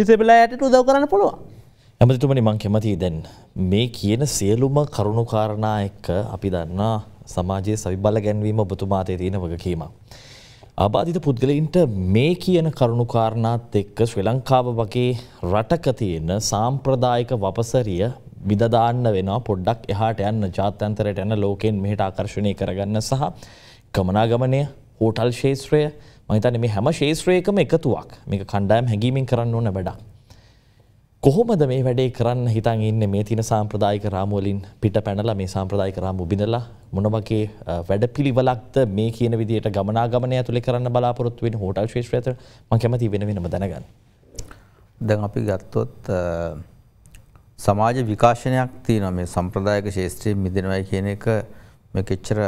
දිසබලා යට උදව් කරන්න පුළුවන්. ඇමතිතුමනි මං කැමතියි දැන් මේ කියන සියලුම කරුණු කාරණා එක්ක අපි දන්නා සමාජයේ සවිබල ගැන්වීම ඔබතුමාතේ තියෙන වගකීම. ආබාධිත පුද්ගලයින්ට මේ කියන කරුණු කාරණාත් එක්ක ශ්‍රී ලංකාව වගේ රටක තියෙන සාම්ප්‍රදායික වපසරිය බිදදාන්න වෙනවා පොඩ්ඩක් එහාට යන්න ජාත්‍යන්තරයට යන ලෝකෙන් මෙහිට ආකර්ශණය කරගන්න සහ ගමනාගමනය හෝටල් ශේත්‍රය මහිතන මේ හැම ශේත්‍රයකම එකතුවක් මේක කණ්ඩායම් හැඟීමෙන් කරන්න ඕන වැඩක්. කොහොමද මේ වැඩේ කරන්න හිතන් ඉන්න මේ තින සාම්ප්‍රදායික රාමුවලින් පිට පැනලා මේ සාම්ප්‍රදායික රාමු බිඳලා මොන වගේ වැඩපිළිවෙලක්ද මේ කියන විදිහට ගමනාගමනය ඇතුලේ කරන්න බලාපොරොත්තු වෙන හෝටල් ශේත්‍රය අතර මම කැමති වෙන වෙනම දැනගන්න. දැන් අපි ගත්තොත් සමාජ විකාශනයක් තියෙනවා මේ සම්ප්‍රදායික ශාස්ත්‍රයේ මිදෙනවයි කියන එක මේක එච්චර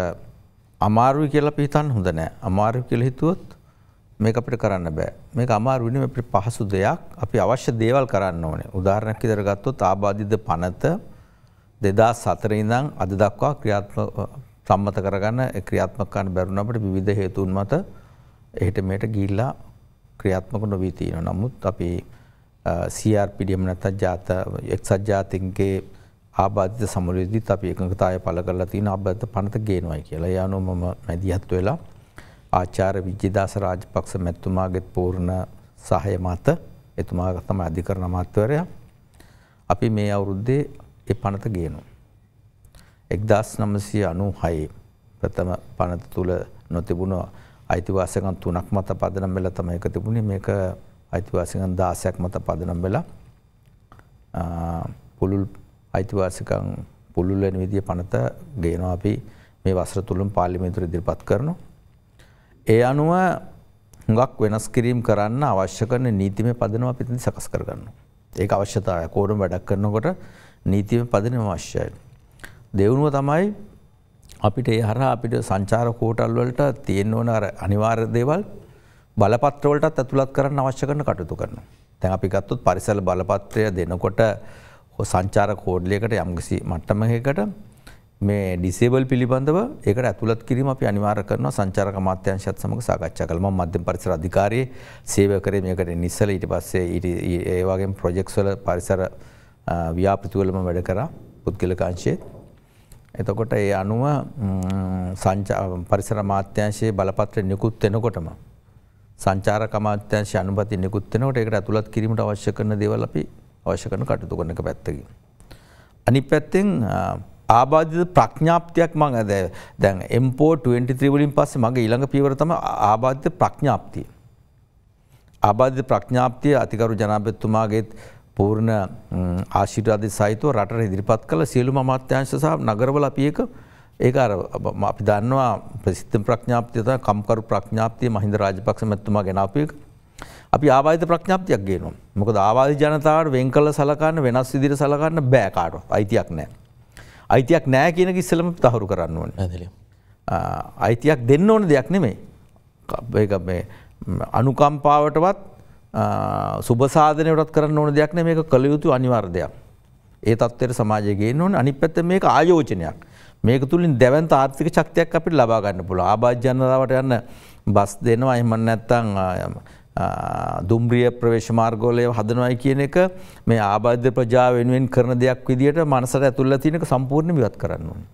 අමාරුයි කියලා අපි හිතන්න හොඳ නෑ. අමාරුයි කියලා හිතුවොත් මේක අපිට කරන්න බෑ. මේක අමාරු වෙන්නේ අපිට පහසු දෙයක්. අපි අවශ්‍ය දේවල් කරන්න ඕනේ. උදාහරණයක් විදිහට ගත්තොත් ආබාධිත පනත 2004 ඉඳන් අද දක්වා ක්‍රියාත්මක සම්මත කරගන්න ක්‍රියාත්මක කරන්න බැරුණ අපිට විවිධ හේතුන් මත එහෙට මෙහෙට ගිහිල්ලා ක්‍රියාත්මක නොවී තියෙනවා. නමුත් අපි සRPඩියම නැත ජාත එක්සත් ජාතින්ගේ ආබාධිත සමුලදිත් අප එකකතාය පල කරලා තියෙන අබද්ධ පනත ගේනවයි කියලා යනු මම මැදිහත් වෙලා ආචාර විජ්‍යදාස රාජපක්ෂ මැත්තුමාගෙත් පූර්ණ සහය මත එතුමා තම අධිකරණ අමාත්‍යවරයා අපි මේ අවුරුද්දේ ඒ පනත ගේනු. එක්දස් නමසය අනු හයේ ප්‍රථම පනත තුළ නොතිබුණ අයිතිවාසකන් තුනක් මත පදනම් වෙල තම එක තිබුණේ මේක අයිතිවාසිකන් දාසයක් මත පදනම් වෙලා පුළුල් අයිතිවාසිකන් පුළුල්ලෙන විදිය පනත ගේනවා අපි මේ වසර තුළුම් පාලිමිතුර ඉදිරිපත් කරනවා. ඒ අනුව හුඟක් වෙනස් කිරීම් කරන්න අවශ්‍ය කරන නීතිමය පදනවා පිතින් සකස් කරගන්න. ඒ අවශ්‍යතාවය කෝඩම් වැඩක් කරනකොට නීතිම පදනම අවශ්‍යයි. දෙවුණුව තමයි අපිට ඒ හර අපිට සංචාර කෝටල් වලට තියෙන්වන අනිවාර්ය දේවල් බලපත්‍රවලටත් ඇතුළත් කරන්න අවශ්‍ය කරන කටයුතු කරන. තැන් අපි ගත්තොත් පරිසල බලපත්‍රය දෙනකොට සංචාර කෝඩ්ලයකට යම්ගසි මට්ටමහකට මේ ඩිසේබල් පිළිබඳව ඒකට ඇතුළත් කිරීම අපි අනිවාර කරන සංචාර මාත්‍යංශත් සමඟ සාකච්ඡා කළම මධ්‍යම පරිසර අධිකාරයේ සේවය කරේ මේකට නිස්සල ඊට පස්සේ ඒ වගේ ප්‍රොජෙක්ට්ස් වල පරිසර ව්‍යාපෘති වලම වැඩ කරා පුද්ගලික අංශයේ එතකොට ඒ අනුව සංචාර පරිසර මාත්‍යංශයේ බලපත්‍ර නිකුත් වෙනකොටම සංචාර කමාත්‍යංශ අනුපති නිකුත් වෙනකොට ඒකට ඇතුළත් කිරීමට අවශ්‍ය කරන දේවල් අපි අවශ්‍ය කරන කටයුතු කරන එක පැත්තකින්. අනිත් පැත්තෙන් ආබාධිත ප්‍රඥාප්තියක් මම දැන් M4 23 වලින් පස්සේ මගේ ඊළඟ පියවර තමයි ආබාධිත ප්‍රඥාප්තිය. ආබාධිත ප්‍රඥාප්තිය අතිගරු ජනාධිපතිතුමාගේ පූර්ණ ආශිර්වාදය සහිතව රටට ඉදිරිපත් කළ සියලුම අමාත්‍යාංශ සහ නගරවල අපි ඒක ඒක අර අපි දන්නවා ප්‍රසිද්ධ ප්‍රඥාප්තිය තමයි කම්කරු ප්‍රඥාප්තිය මහින්ද රාජපක්ෂ මැතිතුමා ගෙනාපු එක. අපි ආවාදිත ප්‍රඥාප්තියක් ගේනවා. මොකද ආවාදි ජනතාවට වෙන් කළ සලකන්න වෙනස් විදිහට සලකන්න බෑ කාටවත්. අයිතියක් නැහැ. අයිතියක් නැහැ කියන එක ඉස්සෙල්ලම තහවුරු කරන්න ඕනේ. අයිතියක් දෙන්න ඕන දෙයක් නෙමෙයි. ඒක මේ අනුකම්පාවටවත් සුබ සාධනයටත් කරන්න ඕන දෙයක් නෙමෙයි. මේක කළ යුතු අනිවාර්ය දෙයක්. ඒ තත්ත්වයට සමාජය ගේන්න ඕනේ. අනිත් පැත්තේ මේක ආයෝජනයක්. මේක තුළින් දැවන්ත ආර්ථික ශක්තියක් අපිට ලබා ගන්න පුළුවන්. ආබාධ ජනතාවට යන්න බස් දෙනවා එහෙම නැත්නම් දුම්රිය ප්‍රවේශ මාර්ගෝලය හදනවයි කියන එක මේ ආබාධ්‍ය ප්‍රජාව වෙනුවෙන් කරන දෙයක් විදිහට මනසට ඇතුළේ තියෙන එක සම්පූර්ණ විවත් කරන්න ඕනේ.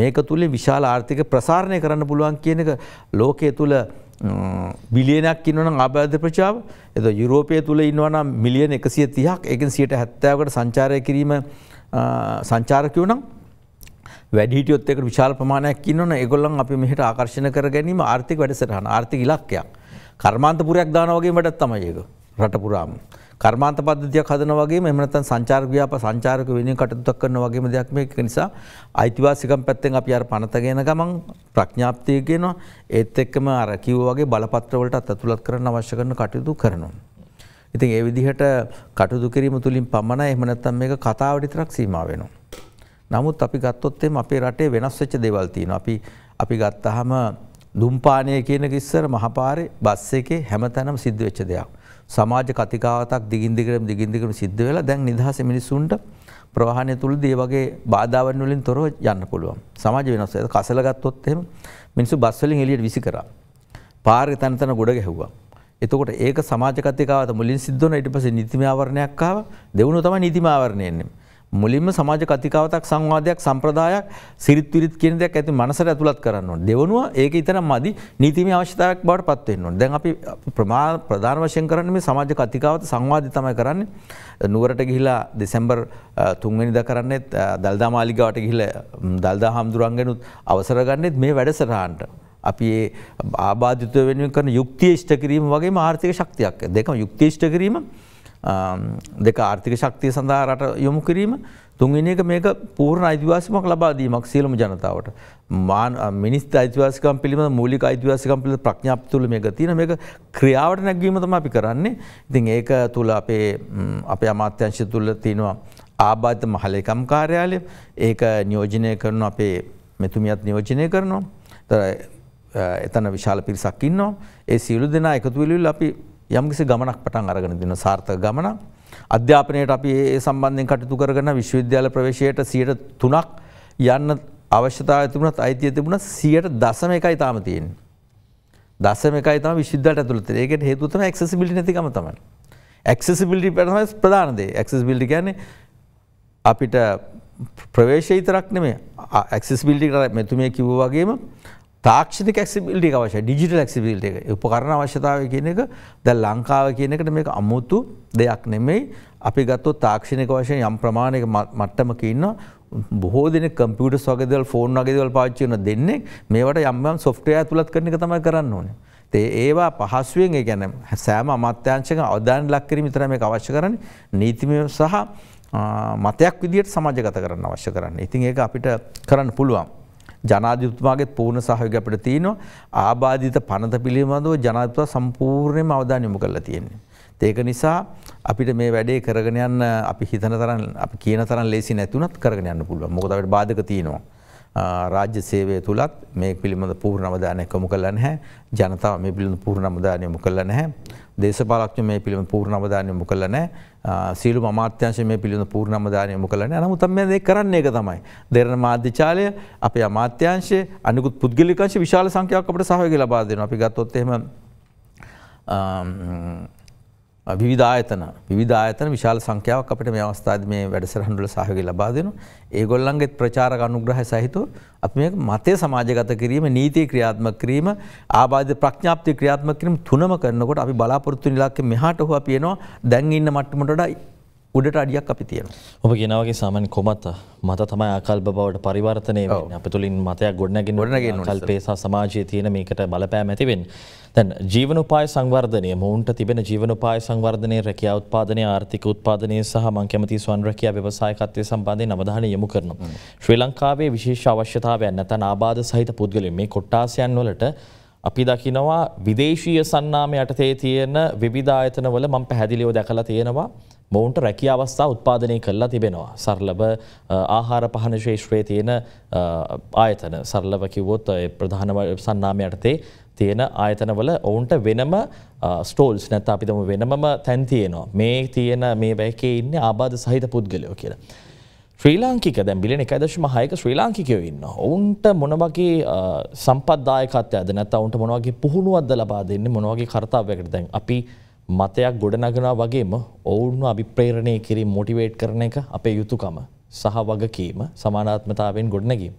මේක තුලින් විශාල ආර්ථික ප්‍රසාරණය කරන්න පුළුවන් කියන එක ලෝකයේ තුල බිලියනක් ඉන්නවනම් ආබාධ ප්‍රචාව එද යුරෝපය තුළ ඉන්නවනම් මිලියන එකසිය තිහක් එකෙන් සියට හැත්තාවකට සංචාරය කිරීම සංචාරකයෝ නම් වැඩිහිටියොත් එකට විශාල ප්‍රමාණයක් ඉන්නවනේ ඒගොල්ලන් අපි මෙහෙට ආකර්ෂණය කර ගැනීම ආර්ථික වැඩසටහන ආර්ථික ඉලක්කයක් කර්මාන්තපුරයක් දාන වගේ වැඩක් තමයි ඒක රට පුරාම කර්මාන්ත පද්ධතියක් හදනවා වගේම එහෙම නැත්නම් සංචාරක ව්‍යාප සංචාරක වෙනුවෙන් කටයුතු කරනවා වගේම දෙයක් මේක නිසා අයිතිවාසිකම් පැත්තෙන් අපි අර පනත ගේන ගමන් ප්‍රඥාප්තිය කියනවා ඒත් එක්කම අර කිව්වා වගේ බලපත්‍ර වලටත් අතුලත් කරන්න අවශ්‍ය කරන කටයුතු කරනවා ඉතින් ඒ විදිහට කටයුතු කිරීම තුලින් පමණයි එහෙම නැත්නම් මේක කතාවට විතරක් සීමා වෙනවා නමුත් අපි ගත්තොත් එම අපේ රටේ වෙනස් වෙච්ච දේවල් තියෙනවා. අපි අපි ගත්තාම දුම්පානය කියන කිස්සර මහපාරේ බස් එකේ හැමතැනම සිද්ධ වෙච්ච දෙයක්. සමාජ කතිකාවතක් දිගින් දිගටම දිගින් දිගටම සිද්ධ වෙලා දැන් නිදහසේ මිනිසුන්ට ප්‍රවාහණය තුළදී ඒ වගේ බාධාවන් වලින් තොරව යන්න පුළුවන්. සමාජ වෙනස් වෙලා කසල ගත්තොත් එහෙම මිනිස්සු බස් වලින් එළියට විසි කරා. පාරේ තන තන ගොඩ ගැහුවා. එතකොට ඒක සමාජ කතිකාවත මුලින් සිද්ධ වුණා ඊට පස්සේ නීතිමය ආවරණයක් ආවා. දෙවුණු තමයි නීතිමය ආවරණය එන්නේ. මුලින්ම සමාජ කතිකාවතක් සංවාදයක් සම්ප්‍රදායක් සිරිත් විරිත් කියන දෙයක් ඇති මනසට ඇතුළත් කරන්න ඕනේ. දෙවනුව ඒක ඊතරම් මදි නීතිමය අවශ්‍යතාවයක් බවට පත් වෙන්න ඕනේ. දැන් අපි ප්‍රධාන වශයෙන් කරන්නේ මේ සමාජ කතිකාවත සංවාදය තමයි කරන්නේ. නුවරට ගිහිලා දෙසැම්බර් 3 වෙනිදා කරන්නේත් දල්දා මාලිගාවට ගිහිලා දල්දා හාමුදුරන්ගෙනුත් අවසර ගන්නෙත් මේ වැඩසටහනට. අපි ඒ ආබාධිතව වෙනුවෙන් කරන යුක්තිය ඉෂ්ට කිරීම වගේම ආර්ථික ශක්තියක්. දෙකම යුක්තිය ඉෂ්ට කිරීම දෙක ආර්ථික ශක්තිය සඳහා රට යොමු කිරීම තුන්වෙනි එක මේක පූර්ණ අයිතිවාසිකමක් ලබා දීමක් සියලුම ජනතාවට මිනිස් අයිතිවාසිකම් පිළිබඳ මූලික අයිතිවාසිකම් පිළිබඳ ප්‍රඥාප්ති තුල මේක තියෙන මේක ක්‍රියාවට නැගීම තමයි අපි කරන්නේ ඉතින් ඒක තුල අපේ අපේ අමාත්‍යංශය තුල තියෙනවා ආබාධ මහලේකම් කාර්යාලය ඒක නියෝජනය කරන අපේ මෙතුමියත් නියෝජනය කරනවා එතන විශාල පිරිසක් ඉන්නවා ඒ සියලු දෙනා එකතු වෙලා අපි යම්කිසි ගමනක් පටන් අරගෙන දෙන සාර්ථක ගමනක්. අධ්‍යාපනයට අපි ඒ සම්බන්ධයෙන් කටයුතු කරගෙන විශ්වවිද්‍යාල ප්‍රවේශයට 103ක් යන්න අවශ්‍යතාවය තිබුණත් අයිතිය තිබුණත් 100.1යි තාම තියෙන්නේ. 0.1යි තමයි විශ්වවිද්‍යාලයට ඇතුළත් වෙන්නේ. ඒකට හේතුව තමයි ඇක්සෙසිබිලිටි නැතිකම තමයි. ඇක්සෙසිබිලිටි තමයි ප්‍රධාන දේ. ඇක්සෙසිබිලිටි කියන්නේ අපිට ප්‍රවේශය විතරක් නෙමෙයි ඇක්සෙසිබිලිටි කරා මෙතුමිය කිව්වා වගේම තාක්ෂණක ඇක්සිබිලිට එක අවශ්‍ය ඩිජිටල් ඇක්සිබිලිට එක උපකරණ අවශ්‍යතාවය කියන එක දැන් ලංකාව කියන එකට මේක අමුතු දෙයක් නෙමෙයි අපි ගත්තොත් තාක්ෂණික වශයෙන් යම් ප්‍රමාණයක මට්ටමක ඉන්නවා බොහෝ දෙනෙක් කම්පියුටර්ස් වගේ දේවල් ෆෝන් වගේ දේවල් පාවිච්චි කරන දෙන්නේ මේවට යම් යම් සොෆ්ට්වෙයාර් ඇතුළත් කරන එක තමයි කරන්න ඕනේ. ඒ ඒවා පහසුවෙන් ඒ කියන්නේ සෑම අමාත්‍යාංශයක අවධානය ලක් කිරීම විතරයි මේක අවශ්‍ය කරන්නේ. නීතිමය සහ මතයක් විදිහට සමාජගත කරන්න අවශ්‍ය කරන්නේ. ඉතින් ඒක අපිට කරන්න පුළුවන්. ජනාධිපතිතුමාගේ පූර්ණ සහයෝගය අපිට තියෙනවා. ආබාධිත පනත පිළිබඳව ජනාධිපතිතුමා සම්පූර්ණයෙන්ම අවධානය යොමු කරලා තියෙන්නේ. ඒක නිසා අපිට මේ වැඩේ කරගෙන යන්න අපි හිතන තරම් අපි කියන තරම් ලේසි නැතුණත් කරගෙන යන්න පුළුවන්. මොකද අපිට බාධක තියෙනවා. රාජ්‍ය සේවය තුලත් මේ පිළිබඳ පූර්ණ අවධානය යොමු කළා නැහැ. ජනතාව මේ පිළිබඳ පූර්ණ අවධානය යොමු කළා නැහැ. දේශපාලකයෝ මේ පිළිබඳ පූර්ණ අවධානය යොමු කළා නැහැ. සීලු මමාත්‍යංශය මේ පිළිබඳ පූර්ණ අමදානය යොමු කළා නෑ. නමුත් මේ දේ කරන්නේ ඒක තමයි. දෙරණ මාධ්‍යචාලය අපේ අමාත්‍යංශය අනිකුත් පුද්ගලික අංශ විශාල සංඛ්‍යාවක් අපිට සහයෝගය ලබා දෙනවා. අපි ගත්තොත් එහෙම විධායතන විධායතන විශාල සංඛ්‍යාවක් අපිට මේ අවස්ථාද මේ වැඩසරහන්ඩුල සහයගේ ලබා දෙනු ඒගොල්ලන්ගේ ප්‍රචාර අනුග්‍රහ සහිතු අප මේ මතය සමාජගත කිරීම නීතිය ක්‍රියාත්ම කිරීම ආබාධ ප්‍රඥාප්ති ක්‍රියාත්ම කිරීම තුනම කරනකොට අපි බලාපොරත්තු නිලක්ක මෙහාට හුව පියනවා දැන් ඉන්න මට්ටමටට උඩට අඩියක් අපි තියෙන ඔබ ගෙනවගේ සාමන් කොමත් මත තමයි අකල්ප බවට පරිවර්තනය අප තුළින් මතයක් ගොඩනැගින් ගොඩනගෙන කල්පේසා සමාජය තියෙන මේකට බලපෑම ඇතිවෙන් තැන් ජීවනපාය සංවර්ධනය මොවන්ට තිබෙන ජීවනපාය සංවර්ධනය රැකිය උත්පාදනය ආර්ථික උත්පාදනය සහ මං කැමති ස්වන්රැකිය ව්‍යවසායකත්වය සම්බන්ධය නවධාන යොමු කරන. ශ්‍රී ලංකාවේ විශේෂ අවශ්‍යතාවයන් නැතන් ආබාධ සහිත පුද්ගලින් මේ කොට්ටාසයන් වලට අපි දකිනවා විදේශීය සන්නාමය යටතේ තියෙන විවිධායතනවල මං පැහැදිලිව දැකලා තියෙනවා මොවුන්ට රැකිය අවස්ථා උත්පාදනය කරලා තිබෙනවා. සරලව ආහාර පහන ශේෂ්ත්‍රයේ තියෙන ආයතන සරලව කිව්වොත් ප්‍රධාන සන්නාම යටතේ තියෙන ආයතනවල ඔවුන්ට වෙනම ස්ටෝල්ස් නැත්නම් අපි තමු වෙනමම තැන් තියෙනවා. මේ තියෙන මේ වැකේ ඉන්නේ ආබාධ සහිත පුද්ගලයෝ කියලා. ශ්‍රී ලාංකික දැන් බිලියන 1.6ක ශ්‍රී ලාංකිකයෝ ඉන්නවා. ඔවුන්ට මොන වගේ සම්පත් දායකත්වයක්ද නැත්නම් ඔවුන්ට මොන වගේ පුහුණුවක්ද ලබා දෙන්නේ මොන වගේ කාර්යයක් දැන් අපි මතයක් ගොඩනගනා වගේම ඔවුන්ව අභිප්‍රේරණය කිරීම මොටිවේට් කරන එක අපේ යුතුකම සහ වගකීම සමානාත්මතාවෙන් ගොඩනැගීම.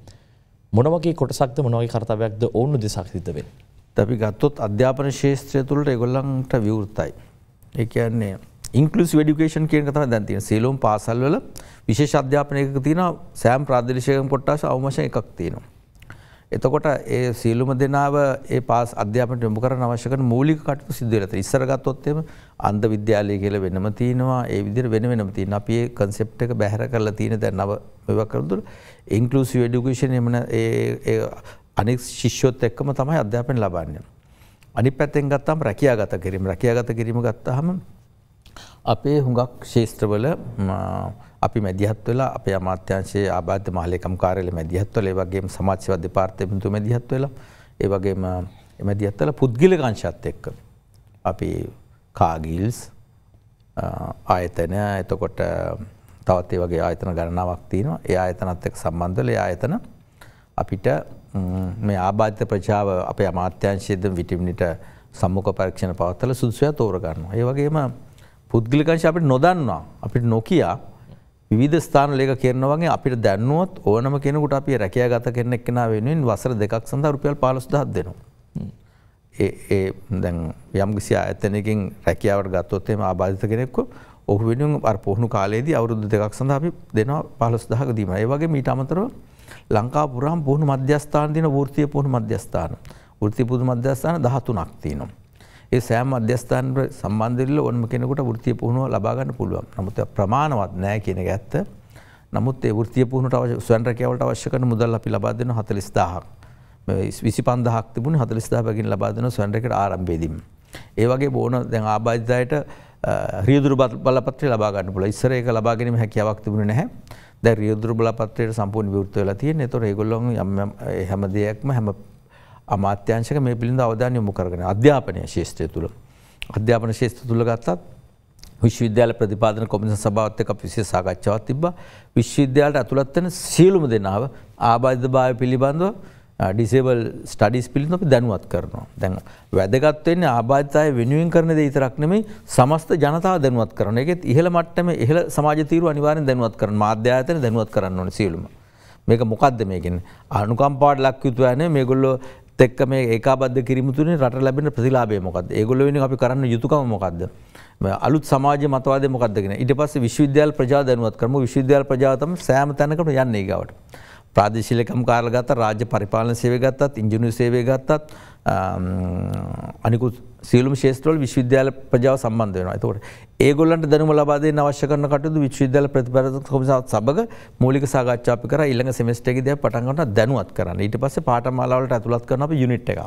මොනවගේ කොටසක්ද මොනවගේ කර්තවයක්ද ඔවුන් දෙසක්තිත වෙන්. අපි ගත්තොත් අධ්‍යාපන ශේත්‍රය තුළට එගොල්ලන්ට විවෘතයි. ඒ කියන්නේ ඉන්කලස් ඩිකේෂන් කියන කතම දැන්තිය සේලෝම් පාසල්වල විශේෂ අධ්‍යාපනයක තියෙන සෑම් ප්‍රාදේශයකම් කොට්ටාශ අවමශය එකක් තියෙනවා. එතකොට ඒ සියලුම දෙනාව ඒ පාස් අධ්‍යාපනයට යොමු කරන අවශ්‍ය කරන මූලික කටයුතු සිදු වෙලා තියෙනවා. ඉස්සර ගත්තොත් එම අන්ධ විද්‍යාලය කියලා වෙනම තියෙනවා. ඒ විදිහට වෙන වෙනම තියෙනවා. අපි ඒ concept එක බැහැර කරලා තියෙන දැන් නව මේවා කරනතුර inclusive education එමන ඒ ඒ අනෙක් ශිෂ්‍යොත් එක්කම තමයි අධ්‍යාපනය ලබන්නේ. අනිත් පැත්තෙන් ගත්තාම රැකියාගත කිරීම. රැකියාගත කිරීම ගත්තාම අපේ හුඟක් ශේෂ්ත්‍රවල අපි මැදිහත් වෙලා අපේ අමාත්‍යංශයේ ආබාධ මහලේකම් කාර්යාලය මැදිහත් වෙලා ඒ වගේම සමාජ සේවා දෙපාර්තමේන්තුව මැදිහත් වෙලා ඒ වගේම මැදිහත් වෙලා පුද්ගලික අංශات එක්ක අපි කාගිල්ස් ආයතන එතකොට තවත් ඒ වගේ ආයතන ගණනාවක් තියෙනවා. ඒ ආයතනත් එක්ක සම්බන්ධ වෙලා ඒ ආයතන අපිට මේ ආබාධිත ප්‍රජාව අපේ අමාත්‍යංශයේද විටිමිනිට සම්මුඛ පරීක්ෂණ පවත්වලා සුදුසුයා තෝරගන්නවා. ඒ වගේම පුද්ගලිකංශ අපිට නොදන්නවා. අපිට නොකියා විධ ස්ථාන ලේක කරනවගේ අපිට දැන්නුවත් ඕනම කෙනෙකුට අපි රැකයා ගත කෙනෙක් කෙන වෙනුවෙන් වසර දෙකක් සඳ රුපියල් පලස්දක් දෙනවා. ඒ දැන් යම්ගිසි ඇතනකින් රැකියාවට ගත්තොත්තේම ආබාධත කෙනෙක්කු ඔහු වෙනුම් අ පොහුණු කාලේදී අවුරුදු දෙකක් සඳ අපි දෙනවා පලස්දහක දීම ඒ වගේ මීට අමතරව ලංකා පුරහම් පුහුණු මධ්‍යස්ථාන දින ෘතිය පුහුණු මධ්‍යස්ථාන ෘති පුදු මධ්‍යස්ථාන දහතුනක් තියනවා. ඒ සෑම අධ්‍යස්ථාන සම්බන්ධරිල්ල ඔන්ම කෙනෙකුට ෘතිය පුහුණුව ලබාගන්න පුළුවන් නමුත් ප්‍රමාණවත් නෑ කියන ඇත්ත නමුත් ඒ ෘතිය පුහුණට අවශ්‍ය ස්වන්රකෑවලට අවශ්‍ය කරන මුදල් අපි ලබා දෙන 40000ක් විසි පන්දහක් තිබුණ හතලිස්ථාපකින් ලබා දෙන ස්වන්රකට ආරම්භේදීම. ඒ වගේ බෝන දැන් ආබාධදායට රියදුර බලපත්‍රය ලබාගන්න පුල ඉස්සර ඒක ලබාගැනීම හැකියාවක් තිබුණ නැහැ දැ රියදුර බලපත්‍රයට සම්පූර්ණ විෘත්ව වෙලා තියෙන තොර ඒගොල්ලොන් හැම දෙයක්ම හැම අමාත්‍යංශක මේ පිළිඳ අවධානය යොමු කරගෙන අධ්‍යාපනය ශේෂත්‍රය තුළ අධ්‍යාපන ශේෂත්‍ර තුළ ගත්තත් විශ්වවිද්‍යාල ප්‍රතිපාදන කොමිසම් සභාවත් එක්ක අපි විශේෂ සාකච්ඡාවක් තිබ්බා විශ්වවිද්‍යාලට ඇතුළත් වෙන සියලුම දෙනාව ආබාධිතභාවය පිළිබඳව ඩිසේබල් ස්ටඩිස් පිළිබඳව අපි දැනුවත් කරනවා. දැන් වැදගත් වෙන්නේ ආබාධිතය වෙනුවෙන් කරන දේ විතරක් නෙමෙයි සමස්ත ජනතාව දැනුවත් කරන. ඒකෙත් ඉහළ මට්ටමේ ඉහළ සමාජ තීරු අනිවාර්යෙන් දැනුවත් කරන. මාධ්‍ය ආයතන දැනුවත් කරන්න ඕනේ සියලුම. මේක මොකද්ද මේකෙන්? අනුකම්පාවට ලක් යුතු අය නෙමෙයි මේගොල්ලෝ එක්ක මේ ඒකාබද්ධ කිරීම තුනේ රට ලැබෙන ප්‍රතිලාභය මොකද්ද? ඒගොල්ලෝ වෙනුවෙන් අපි කරන්න යුතුකම මොකද්ද? අලුත් සමාජ මතවාදය මොකද්ද කියන. ඊට පස්සේ විශ්වවිද්‍යාල ප්‍රජාව දැනුවත් කරමු. විශ්වවිද්‍යාල ප්‍රජාව තමයි සෑම තැනකම යන්නේ ඊගාවට. ප්‍රාදේශීලකම් කාරල ගත රාජ්‍ය පරිපාලන සේවය ගත්තත් ඉංජිනේරු සේවය ගත්තත් අනිකුත් සියලුම ශේෂ්ත්‍රවල විශ්වවිද්‍යාල ප්‍රජාව සම්බන්ධ වෙනවා. එතකොට ඒගොල්ලන්ට දැනුම ලබා දෙන්න අවශ්‍ය කරන කටයුතු විශ්වවිද්‍යාල ප්‍රතිපාදක කොමිසාවත් සමග මූලික සාකච්ඡා අපි කරා ඊළඟ සෙමෙස්ටර් එකේදී අපි පටන් ගන්නවා දැනුවත් කරන්න. ඊට පස්සේ පාඨමාලා වලට ඇතුළත් කරන අපි යුනිට් එකක්.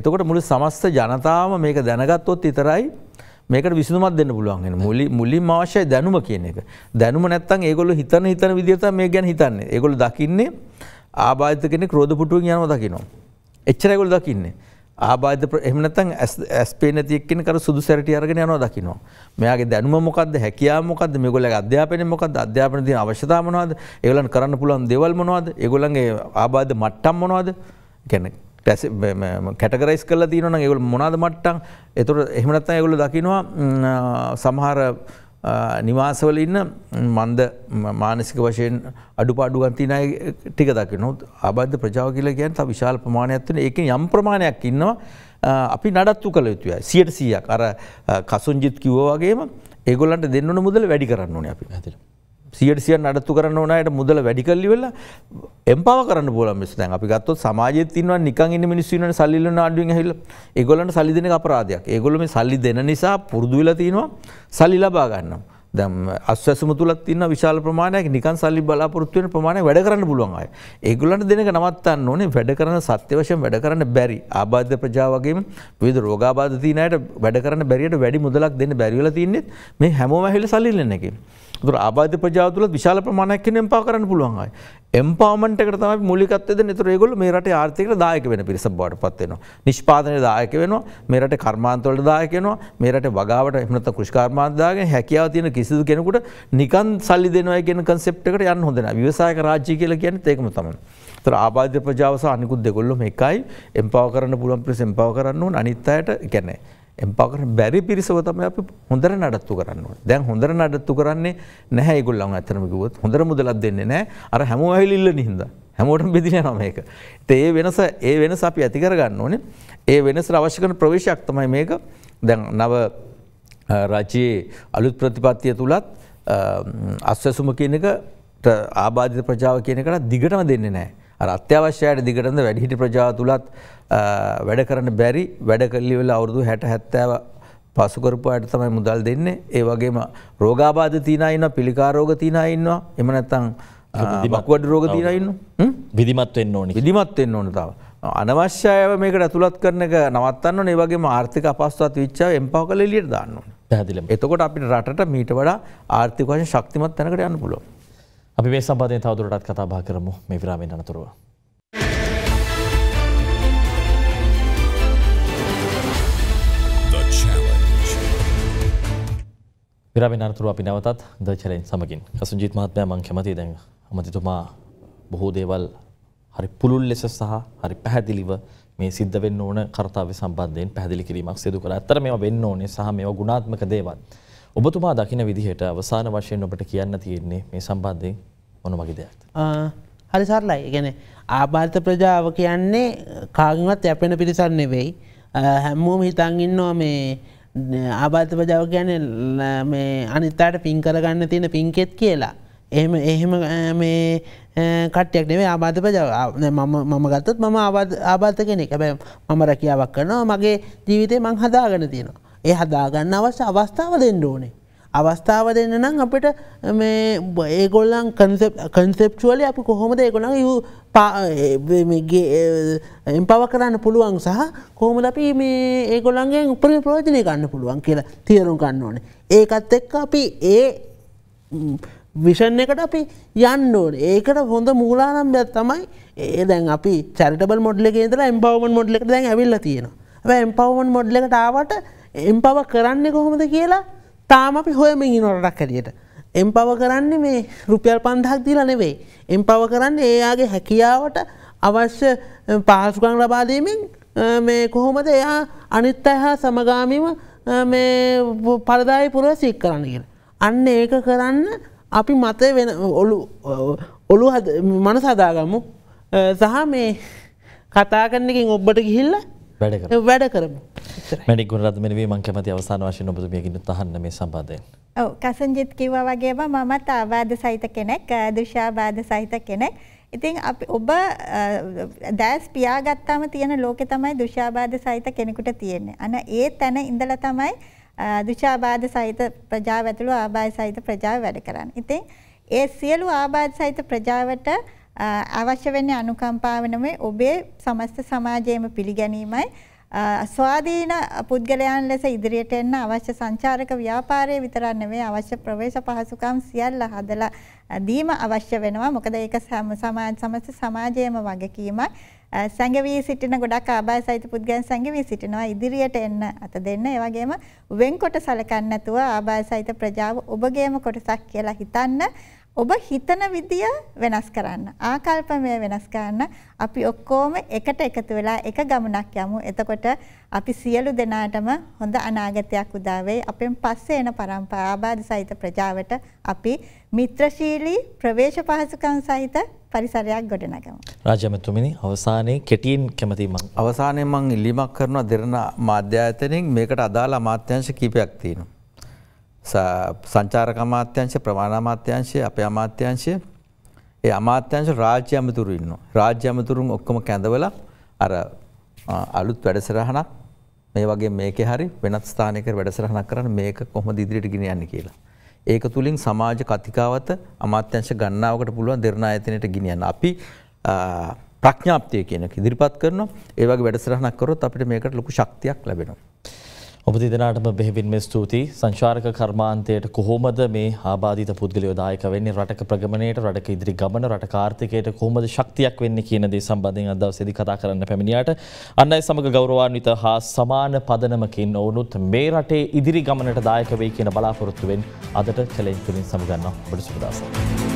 එතකොට මුළු සමස්ත ජනතාවම මේක දැනගත්තොත් විතරයි මේකට විසඳුමක් දෙන්න පුළුවන් වෙන මුලි මුලින්ම අවශ්‍ය දැනුම කියන එක. දැනුම නැත්නම් ඒගොල්ලෝ හිතන හිතන විදිහට තමයි මේ ගැන හිතන්නේ. ඒගොල්ලෝ දකින්නේ ආබාධිත කෙනෙක් ක්‍රෝධ පුටුවෙන් යනවා දකිනවා. එච්චරයි ඒගොල්ලෝ දකින්නේ. ආබාධ එහෙම නැත්නම් ඇස් පේන නැති එක්කෙන කර සුදු සැරටි අරගෙන යනවා දකින්නවා. මෙයාගේ දැනුම මොකද්ද? හැකියාව මොකද්ද? මේගොල්ලන්ගේ අධ්‍යාපනය මොකද්ද? අධ්‍යාපන තියෙන අවශ්‍යතා මොනවද? ඒගොල්ලන් කරන්න පුළුවන් දේවල් මොනවද? ඒගොල්ලන්ගේ ආබාධ මට්ටම් මොනවද? කියන්නේ පැස කැටගරයිස් කල තියන ඒවල් මොනාද මට්ටන් එතුර එහමනත්ත ඇගුල දකිනවා සමහර නිවාසවල ඉන්න මන්ද මානසික වශයෙන් අඩු පාඩු ගන්තිනය ටික දකි නොත් අබද්ධ ප්‍රජාව කියල ගැන් ත විශාල ප්‍රමාණයක්ත්වන එක යම් ප්‍රමාණයක් ඉන්නවා අපි නඩත්තු කළ යුතුය සියට සීයක් අර කසුන්ජිත් කිව්වවාගේම ඒගොල්ලන්ට දෙන්නන මුදල වැඩි කරන්න ඕන අපි ඇතිට. සියට සිය නඩත්තු කරන්න ඕනයට මුදල වැඩිකල්ලි වෙලා එම්පාව කරන්න පුලන් මිස් දැන් අපි ගත්තොත් සමාජයේ තියෙනවා නිකන් ඉන්න මිනිස්සු ඉන්නවනේ සල්ලි ඉල්ලන ආණ්ඩුවෙන් ඇහිලා ඒගොල්ලන්ට සල්ලි දෙන එක අපරාධයක්. ඒගොල්ලෝ මේ සල්ලි දෙන නිසා පුරුදු වෙලා තියෙනවා සල්ලි ලබා ගන්නවා. දැම් අස්වැසම තුළත් තින්න විශාල ප්‍රමාණයක් නිකන් සල්ලි බලාපොරත්තුවෙන ප්‍රමාණය වැඩ කරන්න පුළුවන් අය. ඒගුලන්ට දෙනක නවත්තන්න ඕනේ වැඩ කරන සත්‍ය වශයෙන් වැඩ කරන්න බැරි ආබාධ්‍ය ප්‍රජාවගේම විද රෝගාබාධ තිනයට වැඩ කරන්න බැරියට වැඩි මුදලක් දෙන්න බැරිවල තින්නේ මේ හැමෝම ඇහිල සල්ලිල්ලන එකින්. තුර ආබාධ ප්‍රජාව තුළ විශාල ප්‍රමාණයක් කෙනෙක් එම්පා කරන්න පුළුවන් අය. එම්පාවර්මන්ට් එකට තමයි මූලිකත්වය දෙන්නේ. ඒතර ඒගොල්ලෝ මේ රටේ ආර්ථිකයට දායක වෙන පිරිස බවට පත් වෙනවා. නිෂ්පාදනයේ දායක වෙනවා. මේ රටේ කර්මාන්ත වලට දායක වෙනවා. මේ රටේ වගාවට එහෙම නැත්නම් කෘෂිකර්මාන්ත දාගෙන හැකියාව තියෙන කිසිදු කෙනෙකුට නිකන් සල්ලි දෙනවා කියන concept එකට යන්න හොඳ නැහැ. ව්‍යවසායක රාජ්‍ය කියලා කියන්නේ ඒකම තමයි. ඒතර ආබාධ ප්‍රජාව සහ අනිකුත් දෙකොල්ලොම එකයි. එම්පාව කරන්න පුළුවන් පිරිස එම්පාව කරන්න ඕන. අනිත් අයට කියන්නේ එම්පාකට බැරි පිරිසව තමයි අපි හොඳට නඩත්තු කරන්න ඕනේ. දැන් හොඳට නඩත්තු කරන්නේ නැහැ ඒගොල්ලෝ අතනම කිව්වොත්. හොඳට මුදලක් දෙන්නේ නැහැ. අර හැමෝම ඇවිල්ලිල්ලන හින්දා. හැමෝටම බෙදිලා යනවා මේක. ඉතින් ඒ වෙනස ඒ වෙනස අපි ඇති කරගන්න ඕනේ. ඒ වෙනසට අවශ්‍ය කරන ප්‍රවේශයක් තමයි මේක. දැන් නව රජයේ අලුත් ප්‍රතිපත්තිය තුලත් අස්වැසුම කියන එකට ආබාධිත ප්‍රජාව කියන එකට දිගටම දෙන්නේ නැහැ. අර අත්‍යවශ්‍යයට දිගටද වැඩිහිටි ප්‍රජා තුළත් වැඩ කරන බැරි වැඩ කල්ලිවෙල අවුරදු හැට හැත්තෑව පසුකරපු අයට තමයි මුදල් දෙන්නේ ඒ වගේම රෝගාබාධ තිීනයින්න පිළිකාරෝග තිීනයින්නවා එමනැත්තං බක්වඩ රෝග තිීනයින්න විදිමත්වෙන් ඕනි විදිමත්වෙන් ඕන තාව අනවශ්‍යයව මේකට ඇතුළත් කරන එක නවත්තන්න ඒවගේ ආර්ථික අපස්වත් විච්චාව එම්පා කල ලියට දන්නවා පැදිල එතකොට අපිට රට මීට වඩා ආර්ථික වශයෙන් ශක්තිමත් තැනකට යන්න පුළුවන් අපි මේ සම්බන්ධයෙන් තවදුරටත් කතා බහ කරමු මේ විරාමයෙන් අනතුරුව. විරාමයෙන් අනතුරුව අපි නැවතත් ද චැලෙන්ජ් සමගින් කසුන්ජීත් මහත්මයා මම කැමතියි දැන් අමතිතුමා බොහෝ දේවල් හරි පුළුල් ලෙස සහ හරි පැහැදිලිව මේ සිද්ධ වෙන්න ඕන කාර්යය සම්බන්ධයෙන් පැහැදිලි කිරීමක් සිදු කළා. ඇත්තට මේවා වෙන්න ඕනේ සහ මේවා ගුණාත්මක දේවල්. ඔබතුමා දකින විදිහට අවසාන වශයෙන් ඔබට කියන්න තියෙන්නේ මේ සම්බන්ධයෙන් මොන වගේ දෙයක්ද? හරි සරලයි. ඒ කියන්නේ ආභාරිත ප්‍රජාව කියන්නේ කාගෙන්වත් යැපෙන පිරිසක් නෙවෙයි. හැමෝම හිතන් ඉන්නවා මේ ආභාරිත ප්‍රජාව කියන්නේ මේ අනිත් අයට පින් කරගන්න තියෙන පින්කෙත් කියලා. එහෙම එහෙම මේ කට්යක් නෙවේ ආබාධ පජාව මම ගත්තත් මම ආබාධ කෙනෙක් හැබැයි මම රැකියාවක් කරනවා මගේ ජීවිතේ මං හදාගෙන තියෙනවා ඒ හදාගන්න අවශ්‍ය අවස්ථාව දෙන්න ඕනේ. අවස්ථාව දෙන්න නම් අපට ඒගොල්ලන් කන්සෙප්චුවල අපි කොහොමද ඒගොළඟ යු එම්පව කරන්න පුළුවන් සහ කොහොමද අපි මේ ඒගොළන්ගේ උපරිම ප්‍රෝජනය ගන්න පුළුවන් කියලා තේරුම් ගන්න ඕන. ඒකත් එක්ක අපි ඒ විෂන් එකට අපි යන්න ඕන ඒකට හොඳ මූලානම්යක් තමයි ඒ දැන් අපි චරිටබල් මොඩල ගේදලා එම්පවමන් මොඩල එක දැන් ඇවිල්ල තියෙනවා. එම්පවමන් මොඩල එකට ආවට එම් පව කරන්න කොහොමද කියලා තාම අපි හොයමින් නොරටක් හැටියට. එම් පව කරන්නේ මේ රුපියල් පන්දහක් දීලා නෙවෙයි. එම් පව කරන්නේ ඒයාගේ හැකියාවට අවශ්‍ය පහසුකං ලබාදීමෙන් මේ කොහොමද එයා අනිත් අයහා සමගාමීම මේ පරදායි පුරුව සික් කරන්න කියෙන. අන්න ඒක කරන්න අපි මත වෙන ඔලු ඔලු මන සදාගමු සහ මේ කතා කරන්නකින් ඔබ්බට ගිහිල්ල වැඩ කරමු. මැඩික් ගුණරත්න මෙනවී මම කැමති අවසාන වශයෙන් ඔබතුමියකින් තහන්න මේ සම්බන්ධයෙන්. ඔව් කසන්ජිත් කිව්වා වගේම මමත් ආබාධ සහිත කෙනෙක්, දෘශ්‍යාබාධ සහිත කෙනෙක්. ඉතින් අපි ඔබ දැස් පියාගත්තාම තියෙන ලෝකේ තමයි දෘශ්‍යාබාධ සහිත කෙනෙකුට තියෙන්නේ. අන ඒ තැන ඉඳලා තමයි දෘශ්‍යාබාධ සහිත ප්‍රජාව ඇතුළු ආබාධ සහිත ප්‍රජාව වැඩ කරන්නේ. ඉතින් ඒ සියලු ආබාධ සහිත ප්‍රජාවට අවශ්‍ය වෙන්නේ අනුකම්පාව නෙමෙයි ඔබේ සමස්ත සමාජයේම පිළිගැනීමයි. ස්වාධීන පුද්ගලයන් ලෙස ඉදිරියට එන්න අවශ්‍ය සංචාරක ව්‍යාපාරය විතරක් නෙමෙයි අවශ්‍ය ප්‍රවේශ පහසුකම් සියල්ල හදලා දීම අවශ්‍ය වෙනවා. මොකද ඒක සමාජ සමස්ත සමාජයේම වගකීමක්. සංගවී සිටින ගොඩක් ආබාධ සහිත පුද්ගලයන් සංගවී සිටිනවා ඉදිරියට එන්න අත දෙන්න. ඒ වගේම වෙන්කොට සැලකන්නේ නැතුව ආබාධ සහිත ප්‍රජාව ඔබගේම කොටසක් කියලා හිතන්න ඔබ හිතන විදිය වෙනස් කරන්න. ආකල්පමය වෙනස් කරන්න. අපි ඔක්කොම එකට එකතු වෙලා එක ගමනක් යමු. එතකොට අපි සියලු දෙනාටම හොඳ අනාගතයක් උදා වෙයි. අපෙන් පස්සේ එන පරම්පරා ආබාධ සහිත ප්‍රජාවට අපි මිත්‍රශීලී ප්‍රවේශ පහසුකම් සහිත පරිසරයක් ගොඩනගමු. රාජ්‍යමතුමිනි අවසානයේ කෙටියෙන් කැමතියි මම. අවසානයේ මම ඉල්ලීමක් කරනවා දෙරණ මාධ්‍ය ආයතනයෙන් මේකට අදාළ අමාත්‍යාංශ කීපයක් තියෙනවා. සංචාරක අමාත්‍යංශය ප්‍රමාණ අමාත්‍යංශය අපේ අමාත්‍යංශය ඒ අමාත්‍යංශ රාජ්‍ය අමතුරු ඉන්නවා. රාජ්‍ය අමතුරුන් ඔක්කොම කැඳවලා අර අලුත් වැඩසටහනක් මේ වගේ මේකේ හරි වෙනත් ස්ථානයක වැඩසටහනක් කරන්න මේක කොහොමද ඉදිරියට ගෙන යන්නේ කියලා. ඒක තුලින් සමාජ කතිකාවත අමාත්‍යංශ ගණනාවකට පුළුවන් දෙරණ ආයතනයට ගෙනියන්න. අපි ප්‍රඥාප්තිය කියන එක ඉදිරිපත් කරනවා. ඒ වගේ වැඩසටහනක් කරොත් අපිට මේකට ලොකු ශක්තියක් ලැබෙනවා. ඔබ දෙදෙනාටම බෙහෙවින්ම ස්තුතියි. සංචාරක කර්මාන්තයට කොහොමද මේ ආබාධිත පුද්ගලයෝ දායක වෙන්නේ? රටක ප්‍රගමණයට, රටක ඉදිරි ගමන, රට කාර්තිකයට කොහොමද ශක්තියක් වෙන්නේ කියන දේ සම්බන්ධයෙන් අද දවසේදී කතා කරන්න පැමිණියාට අන් අය සමග ගෞරවාන්විත හා සමාන පදනමකින් ඔවුනුත් මේ රටේ ඉදිරි ගමනට දායක වෙයි කියන බලාපොරොත්තුවෙන් අදට චැලෙන්ජ් තුලින් සමුගන්නවා. ඔබට සුබ දවසක්.